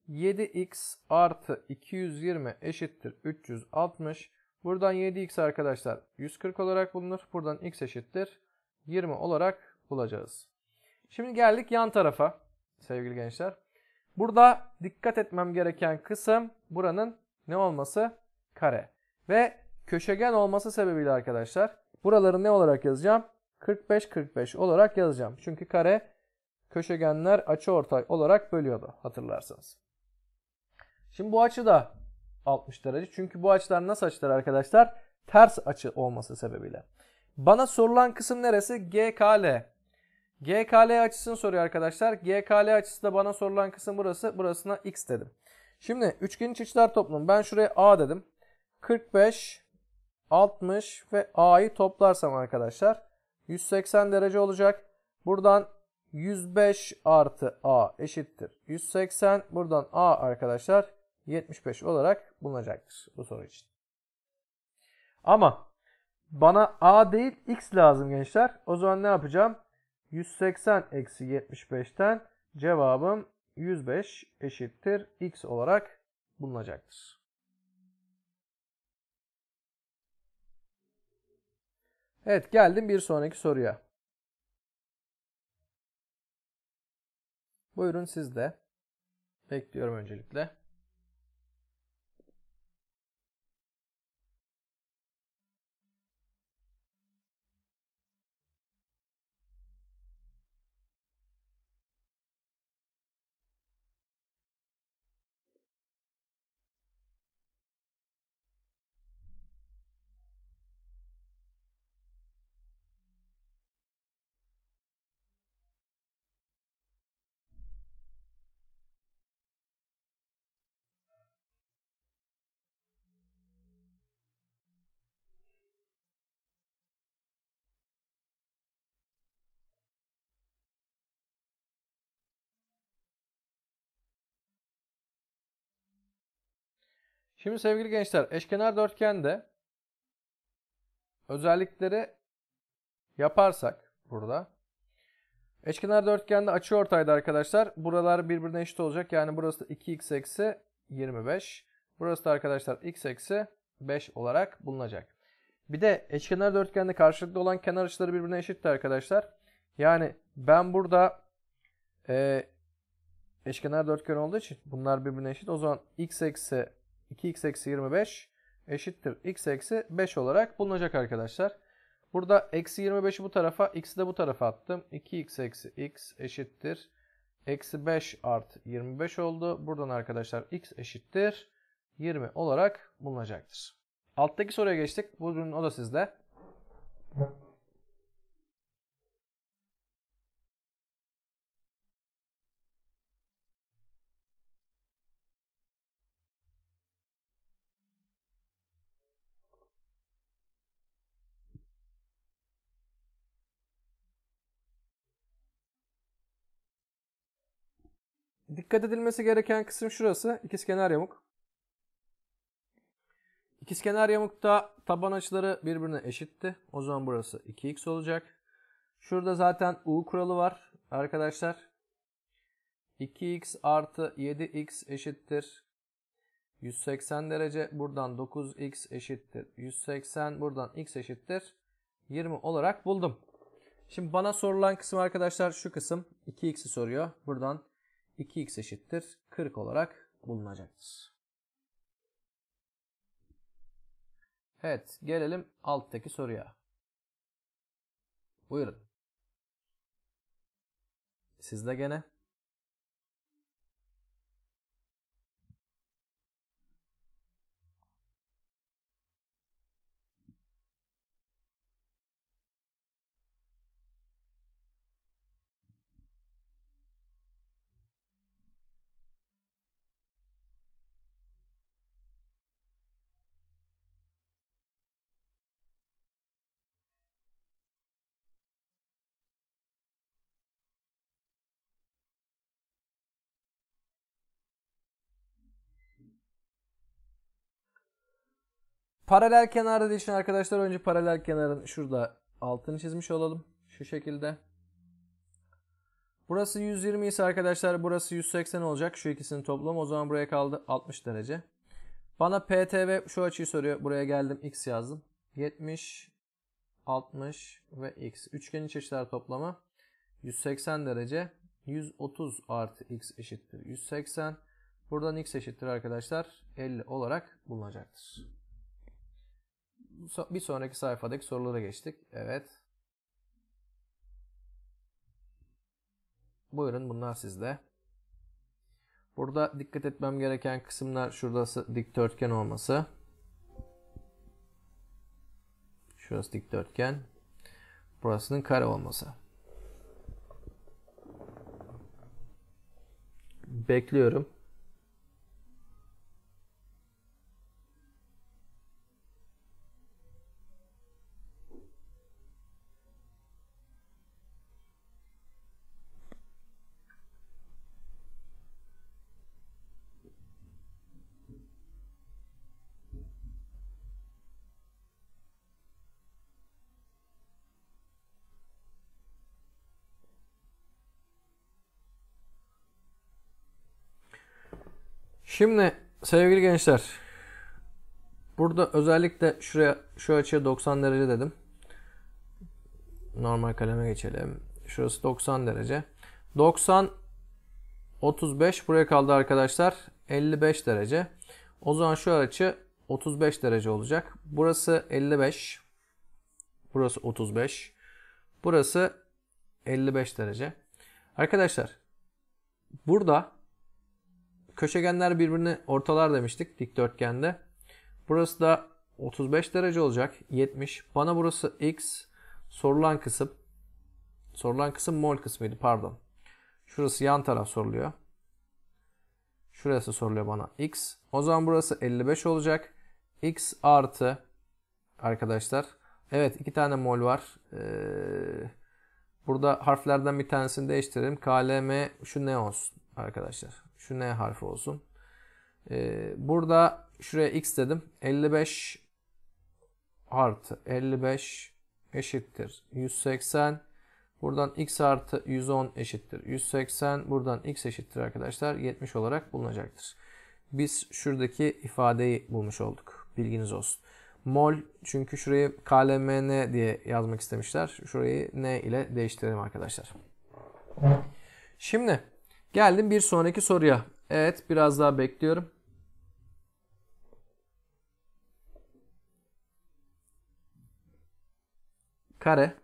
7x artı 220 eşittir 360. Buradan 7x arkadaşlar 140 olarak bulunur. Buradan x eşittir 20 olarak bulacağız. Şimdi geldik yan tarafa sevgili gençler. Burada dikkat etmem gereken kısım buranın ne olması? Kare. Ve köşegen olması sebebiyle arkadaşlar buraları ne olarak yazacağım? 45 45 olarak yazacağım. Çünkü kare köşegenler açıortay olarak bölüyordu hatırlarsanız. Şimdi bu açıda. 60 derece. Çünkü bu açılar nasıl açılar arkadaşlar? Ters açı olması sebebiyle. Bana sorulan kısım neresi? GKL. GKL açısını soruyor arkadaşlar. GKL açısı da bana sorulan kısım burası. Burasına x dedim. Şimdi üçgenin iç açılar toplamı. Ben şuraya a dedim. 45, 60 ve a'yı toplarsam arkadaşlar 180 derece olacak. Buradan 105 artı a eşittir. 180 buradan a arkadaşlar 75 olarak bulunacaktır bu soru için. Ama bana A değil X lazım gençler. O zaman ne yapacağım? 180 eksi 75'ten cevabım 105 eşittir X olarak bulunacaktır. Evet geldim bir sonraki soruya. Buyurun siz de. Bekliyorum öncelikle. Şimdi sevgili gençler eşkenar dörtgende özellikleri yaparsak burada. Eşkenar dörtgende açı ortaydı arkadaşlar. Buralar birbirine eşit olacak. Yani burası da 2x eksi 25. Burası da arkadaşlar x eksi 5 olarak bulunacak. Bir de eşkenar dörtgende karşılıklı olan kenar açıları birbirine eşitti arkadaşlar. Yani ben burada e, eşkenar dörtgen olduğu için bunlar birbirine eşit. O zaman x eksi 2x eksi 25 eşittir x eksi 5 olarak bulunacak arkadaşlar. Burada eksi 25'i bu tarafa, x'i de bu tarafa attım. 2x eksi x eşittir. Eksi 5 artı 25 oldu. Buradan arkadaşlar x eşittir. 20 olarak bulunacaktır. Alttaki soruya geçtik. Bugün o da sizde. Dikkat edilmesi gereken kısım şurası. İkizkenar yamuk. İkizkenar yamukta taban açıları birbirine eşitti. O zaman burası 2x olacak. Şurada zaten u kuralı var arkadaşlar. 2x artı 7x eşittir 180 derece. Buradan 9x eşittir 180. Buradan x eşittir 20 olarak buldum. Şimdi bana sorulan kısım arkadaşlar şu kısım 2x'i soruyor. Buradan 2x eşittir 40 olarak bulunacaktır. Evet gelelim alttaki soruya. Buyurun. Sizde gene. Paralel kenarda için arkadaşlar önce paralel kenarın şurada altını çizmiş olalım. Şu şekilde. Burası 120 ise arkadaşlar burası 180 olacak. Şu ikisinin toplamı o zaman buraya kaldı 60 derece. Bana PTV şu açıyı soruyor. Buraya geldim x yazdım. 70, 60 ve x. Üçgenin çeşitler toplamı 180 derece. 130 artı x eşittir 180. Buradan x eşittir arkadaşlar 50 olarak bulunacaktır bir sonraki sayfadaki sorulara geçtik. Evet. Buyurun bunlar sizde. Burada dikkat etmem gereken kısımlar şurası dikdörtgen olması. Şurası dikdörtgen. Burasının kare olması. Bekliyorum. Şimdi sevgili gençler burada özellikle şuraya şu açıya 90 derece dedim. Normal kaleme geçelim. Şurası 90 derece. 90 35 buraya kaldı arkadaşlar. 55 derece. O zaman şu açı 35 derece olacak. Burası 55. Burası 35. Burası 55 derece. Arkadaşlar burada Köşegenler birbirine ortalar demiştik dikdörtgende. Burası da 35 derece olacak. 70. Bana burası x sorulan kısım. Sorulan kısım mol kısmıydı pardon. Şurası yan taraf soruluyor. Şurası soruluyor bana x. O zaman burası 55 olacak. x artı arkadaşlar. Evet iki tane mol var. Ee, burada harflerden bir tanesini değiştirelim. KLM şu ne olsun? arkadaşlar. Şu N harfi olsun. Ee, burada şuraya x dedim. 55 artı 55 eşittir 180. Buradan x artı 110 eşittir 180. Buradan x eşittir arkadaşlar 70 olarak bulunacaktır. Biz şuradaki ifadeyi bulmuş olduk. Bilginiz olsun. Mol çünkü şurayı KLMN diye yazmak istemişler. Şurayı N ile değiştirelim arkadaşlar. Şimdi Geldim bir sonraki soruya. Evet biraz daha bekliyorum. Kare.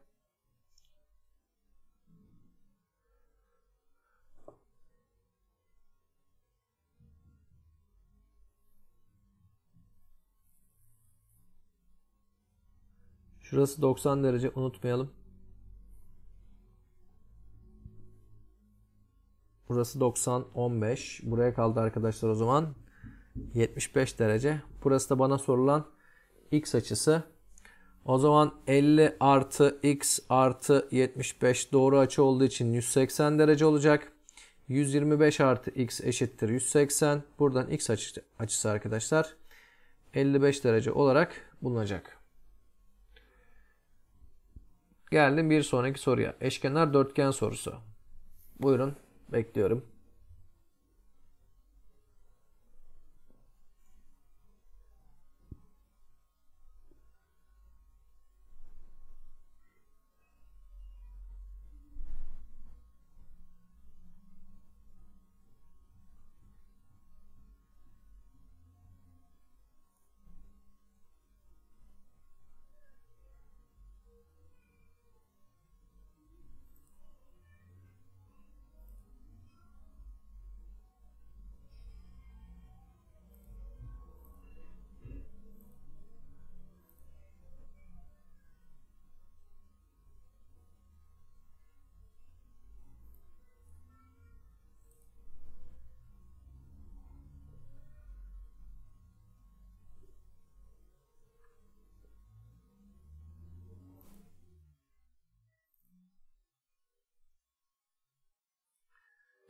Şurası 90 derece unutmayalım. Burası 90, 15. Buraya kaldı arkadaşlar o zaman. 75 derece. Burası da bana sorulan x açısı. O zaman 50 artı x artı 75 doğru açı olduğu için 180 derece olacak. 125 artı x eşittir 180. Buradan x açısı arkadaşlar 55 derece olarak bulunacak. Geldim bir sonraki soruya. Eşkenar dörtgen sorusu. Buyurun. Bekliyorum.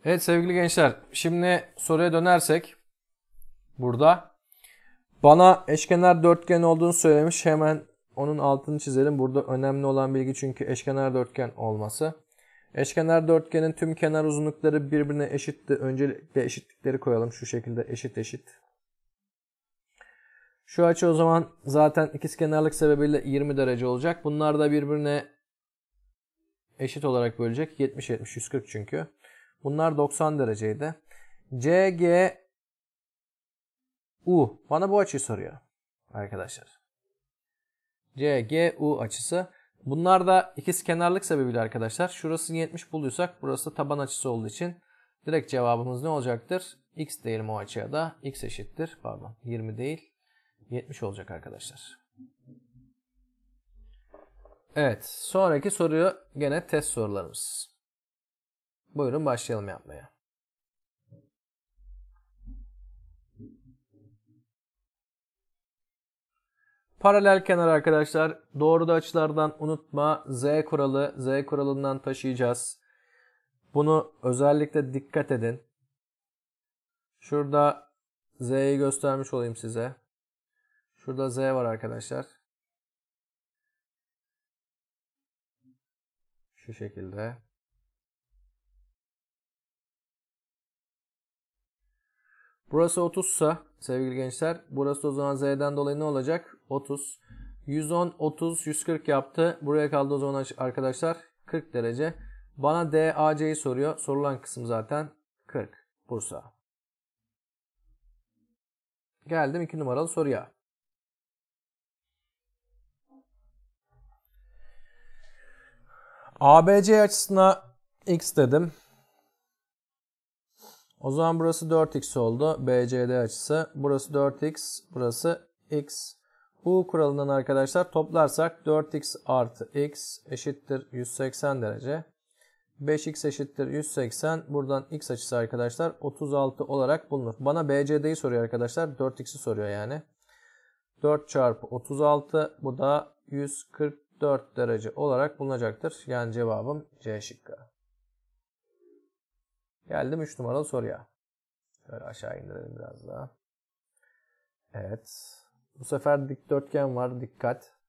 Evet sevgili gençler, şimdi soruya dönersek burada bana eşkenar dörtgen olduğunu söylemiş. Hemen onun altını çizelim. Burada önemli olan bilgi çünkü eşkenar dörtgen olması. Eşkenar dörtgenin tüm kenar uzunlukları birbirine eşitti. Öncelikle eşitlikleri koyalım şu şekilde eşit eşit. Şu açı o zaman zaten ikizkenarlık sebebiyle 20 derece olacak. Bunlar da birbirine eşit olarak bölecek. 70 70 140 çünkü. Bunlar 90 dereceydi. CG U bana bu açıyı soruyor arkadaşlar. CGU açısı. Bunlar da ikisi kenarlık sebebiyle arkadaşlar. Şurasını 70 bulduysak burası taban açısı olduğu için direkt cevabımız ne olacaktır? X diyelim o açıya da. X eşittir. Pardon 20 değil 70 olacak arkadaşlar. Evet sonraki soruyu gene test sorularımız. Buyurun başlayalım yapmaya. Paralel kenar arkadaşlar. Doğruda açılardan unutma. Z kuralı. Z kuralından taşıyacağız. Bunu özellikle dikkat edin. Şurada Z'yi göstermiş olayım size. Şurada Z var arkadaşlar. Şu şekilde. Burası 30 sa sevgili gençler burası o zaman z'den dolayı ne olacak? 30. 110, 30, 140 yaptı. Buraya kaldı o zaman arkadaşlar 40 derece. Bana DAC'yi soruyor. Sorulan kısım zaten 40. Bursa. Geldim 2 numaralı soruya. ABC açısına x dedim. O zaman burası 4x oldu. BCD açısı. Burası 4x. Burası x. Bu kuralından arkadaşlar toplarsak 4x artı x eşittir 180 derece. 5x eşittir 180. Buradan x açısı arkadaşlar 36 olarak bulunur. Bana BCD'yi soruyor arkadaşlar. 4x'i soruyor yani. 4 çarpı 36 bu da 144 derece olarak bulunacaktır. Yani cevabım C şıkkı. Geldim 3 numaralı soruya. Şöyle aşağı indirelim biraz daha. Evet. Bu sefer dikdörtgen var. Dikkat.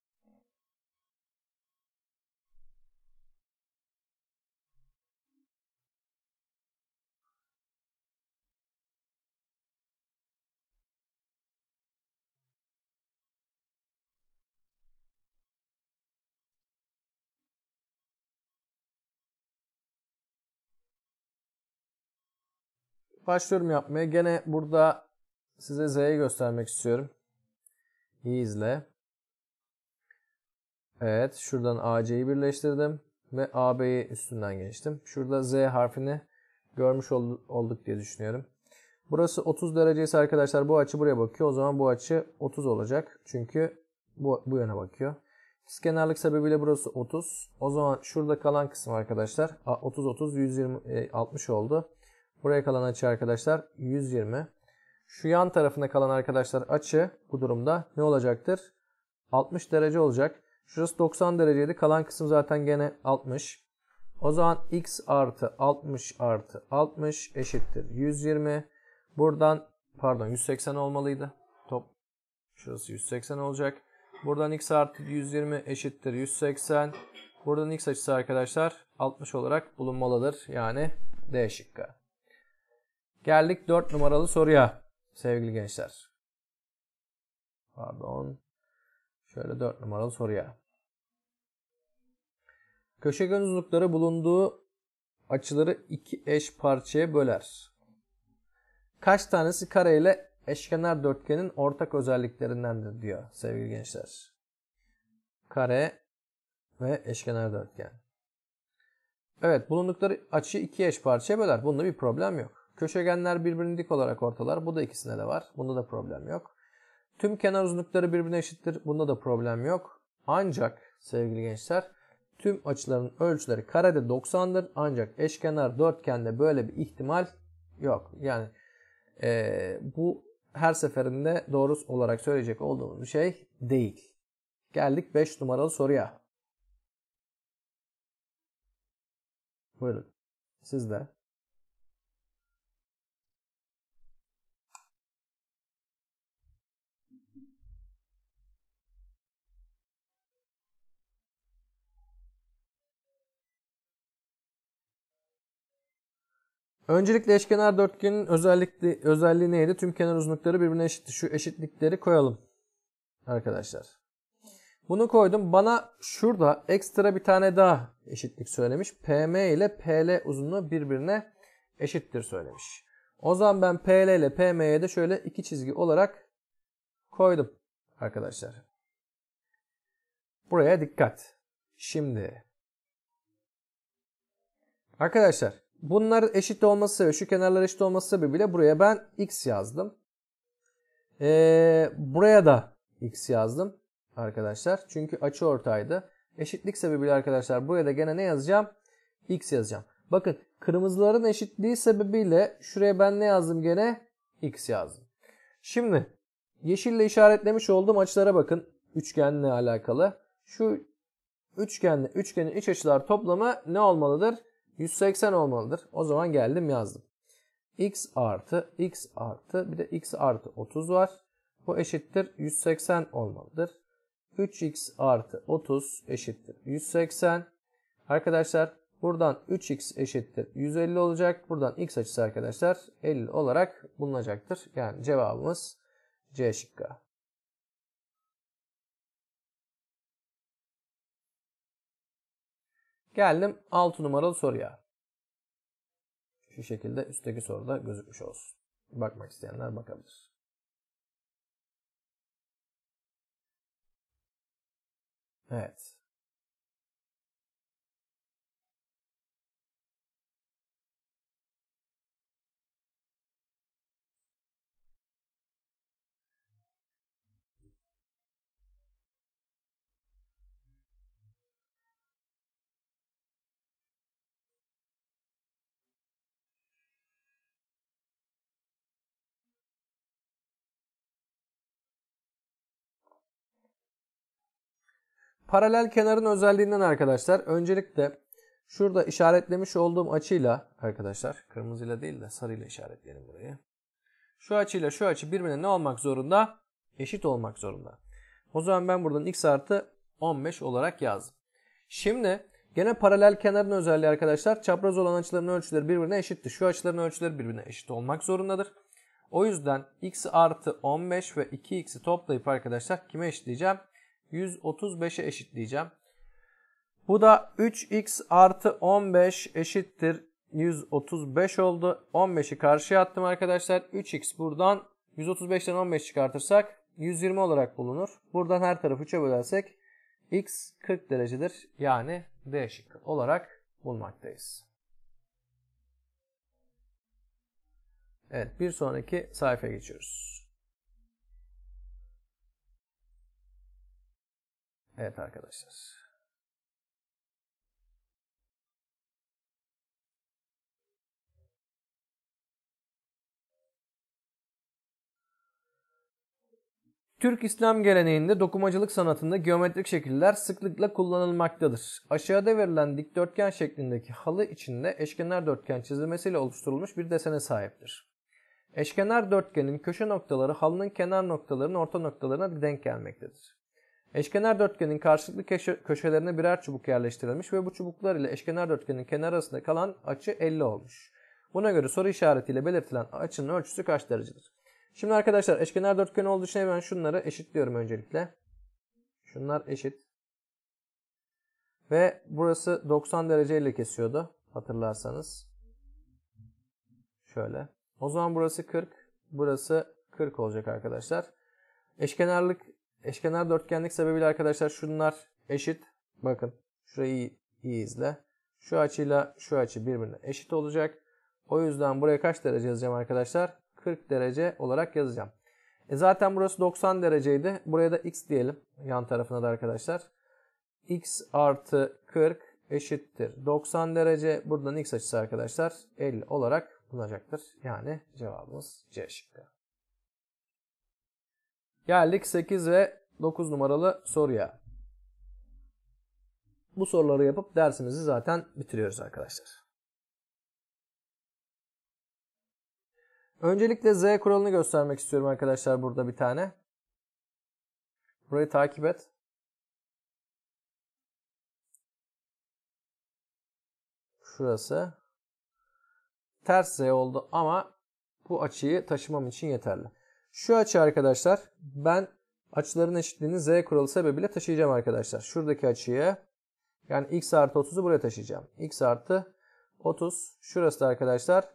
Başlıyorum yapmaya. Gene burada size Z'yi göstermek istiyorum. İyi izle. Evet. Şuradan AC'yi birleştirdim. Ve AB'yi üstünden geçtim. Şurada Z harfini görmüş olduk diye düşünüyorum. Burası 30 derece ise arkadaşlar bu açı buraya bakıyor. O zaman bu açı 30 olacak. Çünkü bu, bu yöne bakıyor. Kenarlık sebebiyle burası 30. O zaman şurada kalan kısım arkadaşlar 30 30 120 60 oldu. Buraya kalan açı arkadaşlar 120. Şu yan tarafına kalan arkadaşlar açı bu durumda ne olacaktır? 60 derece olacak. Şurası 90 dereceydi. Kalan kısım zaten gene 60. O zaman x artı 60 artı 60 eşittir 120. Buradan pardon 180 olmalıydı. Top şurası 180 olacak. Buradan x artı 120 eşittir 180. Buradan x açısı arkadaşlar 60 olarak bulunmalıdır. Yani D şıkkı. Geldik 4 numaralı soruya sevgili gençler. Pardon. Şöyle 4 numaralı soruya. Köşegen uzunlukları bulunduğu açıları iki eş parçaya böler. Kaç tanesi kareyle eşkenar dörtgenin ortak özelliklerindendir diyor sevgili gençler. Kare ve eşkenar dörtgen. Evet bulundukları açı iki eş parçaya böler. Bunda bir problem yok. Köşegenler birbirini dik olarak ortalar. Bu da ikisine de var. Bunda da problem yok. Tüm kenar uzunlukları birbirine eşittir. Bunda da problem yok. Ancak sevgili gençler tüm açıların ölçüleri karede 90'dır. Ancak eşkenar dörtgende böyle bir ihtimal yok. Yani e, bu her seferinde doğru olarak söyleyecek olduğumuz şey değil. Geldik 5 numaralı soruya. Buyurun. Sizde. Öncelikle eşkenar dörtgenin özellikli, özelliği neydi? Tüm kenar uzunlukları birbirine eşitti. Şu eşitlikleri koyalım arkadaşlar. Bunu koydum. Bana şurada ekstra bir tane daha eşitlik söylemiş. PM ile PL uzunluğu birbirine eşittir söylemiş. O zaman ben PL ile PM'ye de şöyle iki çizgi olarak koydum arkadaşlar. Buraya dikkat. Şimdi. Arkadaşlar Bunlar eşit olması ve şu kenarlar eşit olması sebebiyle buraya ben x yazdım. Ee, buraya da x yazdım arkadaşlar. Çünkü açı ortaydı. Eşitlik sebebiyle arkadaşlar buraya da gene ne yazacağım? x yazacağım. Bakın kırmızıların eşitliği sebebiyle şuraya ben ne yazdım gene? x yazdım. Şimdi yeşille işaretlemiş olduğum açılara bakın. Üçgenle alakalı. Şu üçgenle üçgenin iç açılar toplamı ne olmalıdır? 180 olmalıdır. O zaman geldim yazdım. x artı x artı bir de x artı 30 var. Bu eşittir 180 olmalıdır. 3x artı 30 eşittir 180. Arkadaşlar buradan 3x eşittir 150 olacak. Buradan x açısı arkadaşlar 50 olarak bulunacaktır. Yani cevabımız C şıkkı. Geldim 6 numaralı soruya. Şu şekilde üstteki soruda gözükmüş olsun. Bakmak isteyenler bakabilir. Evet. Paralel kenarın özelliğinden arkadaşlar öncelikle şurada işaretlemiş olduğum açıyla arkadaşlar kırmızıyla değil de sarıyla işaretleyelim burayı. Şu açıyla şu açı birbirine ne olmak zorunda? Eşit olmak zorunda. O zaman ben buradan x artı 15 olarak yazdım. Şimdi gene paralel kenarın özelliği arkadaşlar çapraz olan açıların ölçüleri birbirine eşittir. Şu açıların ölçüleri birbirine eşit olmak zorundadır. O yüzden x artı 15 ve 2x'i toplayıp arkadaşlar kime eşitleyeceğim? 135'e eşitleyeceğim. Bu da 3x artı 15 eşittir 135 oldu. 15'i karşıya attım arkadaşlar. 3x buradan 135'ten 15 çıkartırsak 120 olarak bulunur. Buradan her tarafı 3'e bölersek x 40 derecedir. Yani D şıkkı olarak bulmaktayız. Evet bir sonraki sayfaya geçiyoruz. Evet arkadaşlar. Türk İslam geleneğinde dokumacılık sanatında geometrik şekiller sıklıkla kullanılmaktadır. Aşağıda verilen dikdörtgen şeklindeki halı içinde eşkenar dörtgen çizilmesiyle oluşturulmuş bir desene sahiptir. Eşkenar dörtgenin köşe noktaları halının kenar noktalarının orta noktalarına denk gelmektedir. Eşkenar dörtgenin karşılıklı köşelerine birer çubuk yerleştirilmiş ve bu çubuklar ile eşkenar dörtgenin kenar arasında kalan açı 50 olmuş. Buna göre soru işaretiyle belirtilen açının ölçüsü kaç derecedir? Şimdi arkadaşlar eşkenar dörtgen olduğu için ben şunları eşitliyorum öncelikle. Şunlar eşit. Ve burası 90 derece ile kesiyordu hatırlarsanız. Şöyle. O zaman burası 40, burası 40 olacak arkadaşlar. Eşkenarlık Eşkenar dörtgenlik sebebiyle arkadaşlar şunlar eşit. Bakın şurayı iyi, iyi izle. Şu açıyla şu açı birbirine eşit olacak. O yüzden buraya kaç derece yazacağım arkadaşlar? 40 derece olarak yazacağım. E zaten burası 90 dereceydi. Buraya da x diyelim yan tarafına da arkadaşlar. x artı 40 eşittir 90 derece. Buradan x açısı arkadaşlar 50 olarak bulunacaktır Yani cevabımız C şıkkı. Geldik 8 ve 9 numaralı soruya. Bu soruları yapıp dersimizi zaten bitiriyoruz arkadaşlar. Öncelikle Z kuralını göstermek istiyorum arkadaşlar burada bir tane. Burayı takip et. Şurası. Ters Z oldu ama bu açıyı taşımam için yeterli. Şu açı arkadaşlar ben açıların eşitliğini z kuralı sebebiyle taşıyacağım arkadaşlar. Şuradaki açıya yani x artı 30'u buraya taşıyacağım. x artı 30 şurası da arkadaşlar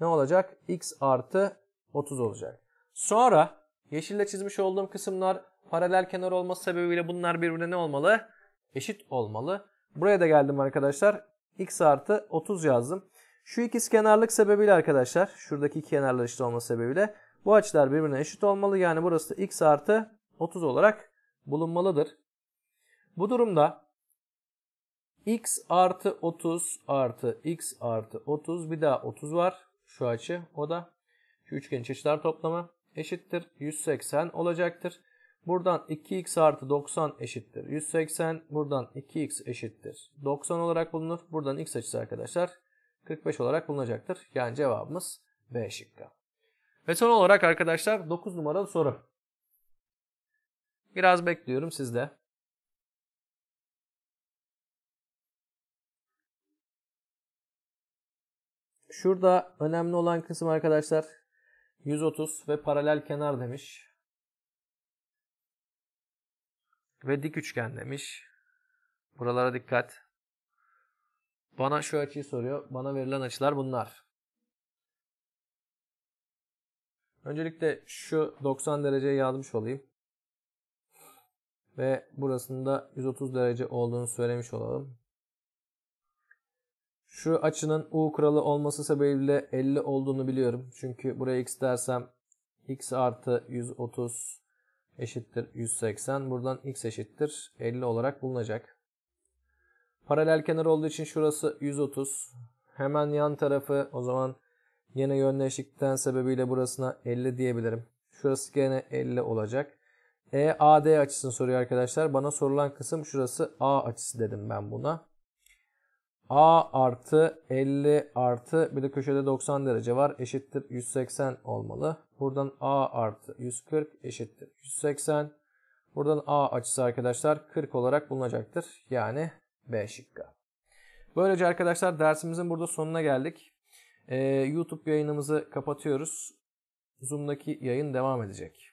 ne olacak? x artı 30 olacak. Sonra yeşille çizmiş olduğum kısımlar paralel kenar olması sebebiyle bunlar birbirine ne olmalı? Eşit olmalı. Buraya da geldim arkadaşlar. x artı 30 yazdım. Şu ikiz kenarlık sebebiyle arkadaşlar şuradaki iki kenarlar eşit olması sebebiyle bu açılar birbirine eşit olmalı. Yani burası da x artı 30 olarak bulunmalıdır. Bu durumda x artı 30 artı x artı 30 bir daha 30 var. Şu açı o da. Şu üçgenin açılar toplamı eşittir. 180 olacaktır. Buradan 2x artı 90 eşittir. 180 buradan 2x eşittir. 90 olarak bulunur. Buradan x açısı arkadaşlar 45 olarak bulunacaktır. Yani cevabımız B şıkkı. Ve son olarak arkadaşlar 9 numaralı soru. Biraz bekliyorum sizde. Şurada önemli olan kısım arkadaşlar 130 ve paralel kenar demiş. Ve dik üçgen demiş. Buralara dikkat. Bana şu açıyı soruyor. Bana verilen açılar bunlar. Öncelikle şu 90 dereceye yazmış olayım. Ve burasında 130 derece olduğunu söylemiş olalım. Şu açının U kuralı olması sebebiyle 50 olduğunu biliyorum. Çünkü buraya x dersem x artı 130 eşittir 180. Buradan x eşittir 50 olarak bulunacak. Paralel kenar olduğu için şurası 130. Hemen yan tarafı o zaman Yine yön sebebiyle burasına 50 diyebilirim. Şurası gene 50 olacak. EAD açısını soruyor arkadaşlar. Bana sorulan kısım şurası A açısı dedim ben buna. A artı 50 artı bir de köşede 90 derece var. Eşittir 180 olmalı. Buradan A artı 140 eşittir 180. Buradan A açısı arkadaşlar 40 olarak bulunacaktır. Yani B şıkkı. Böylece arkadaşlar dersimizin burada sonuna geldik. YouTube yayınımızı kapatıyoruz. Zoom'daki yayın devam edecek.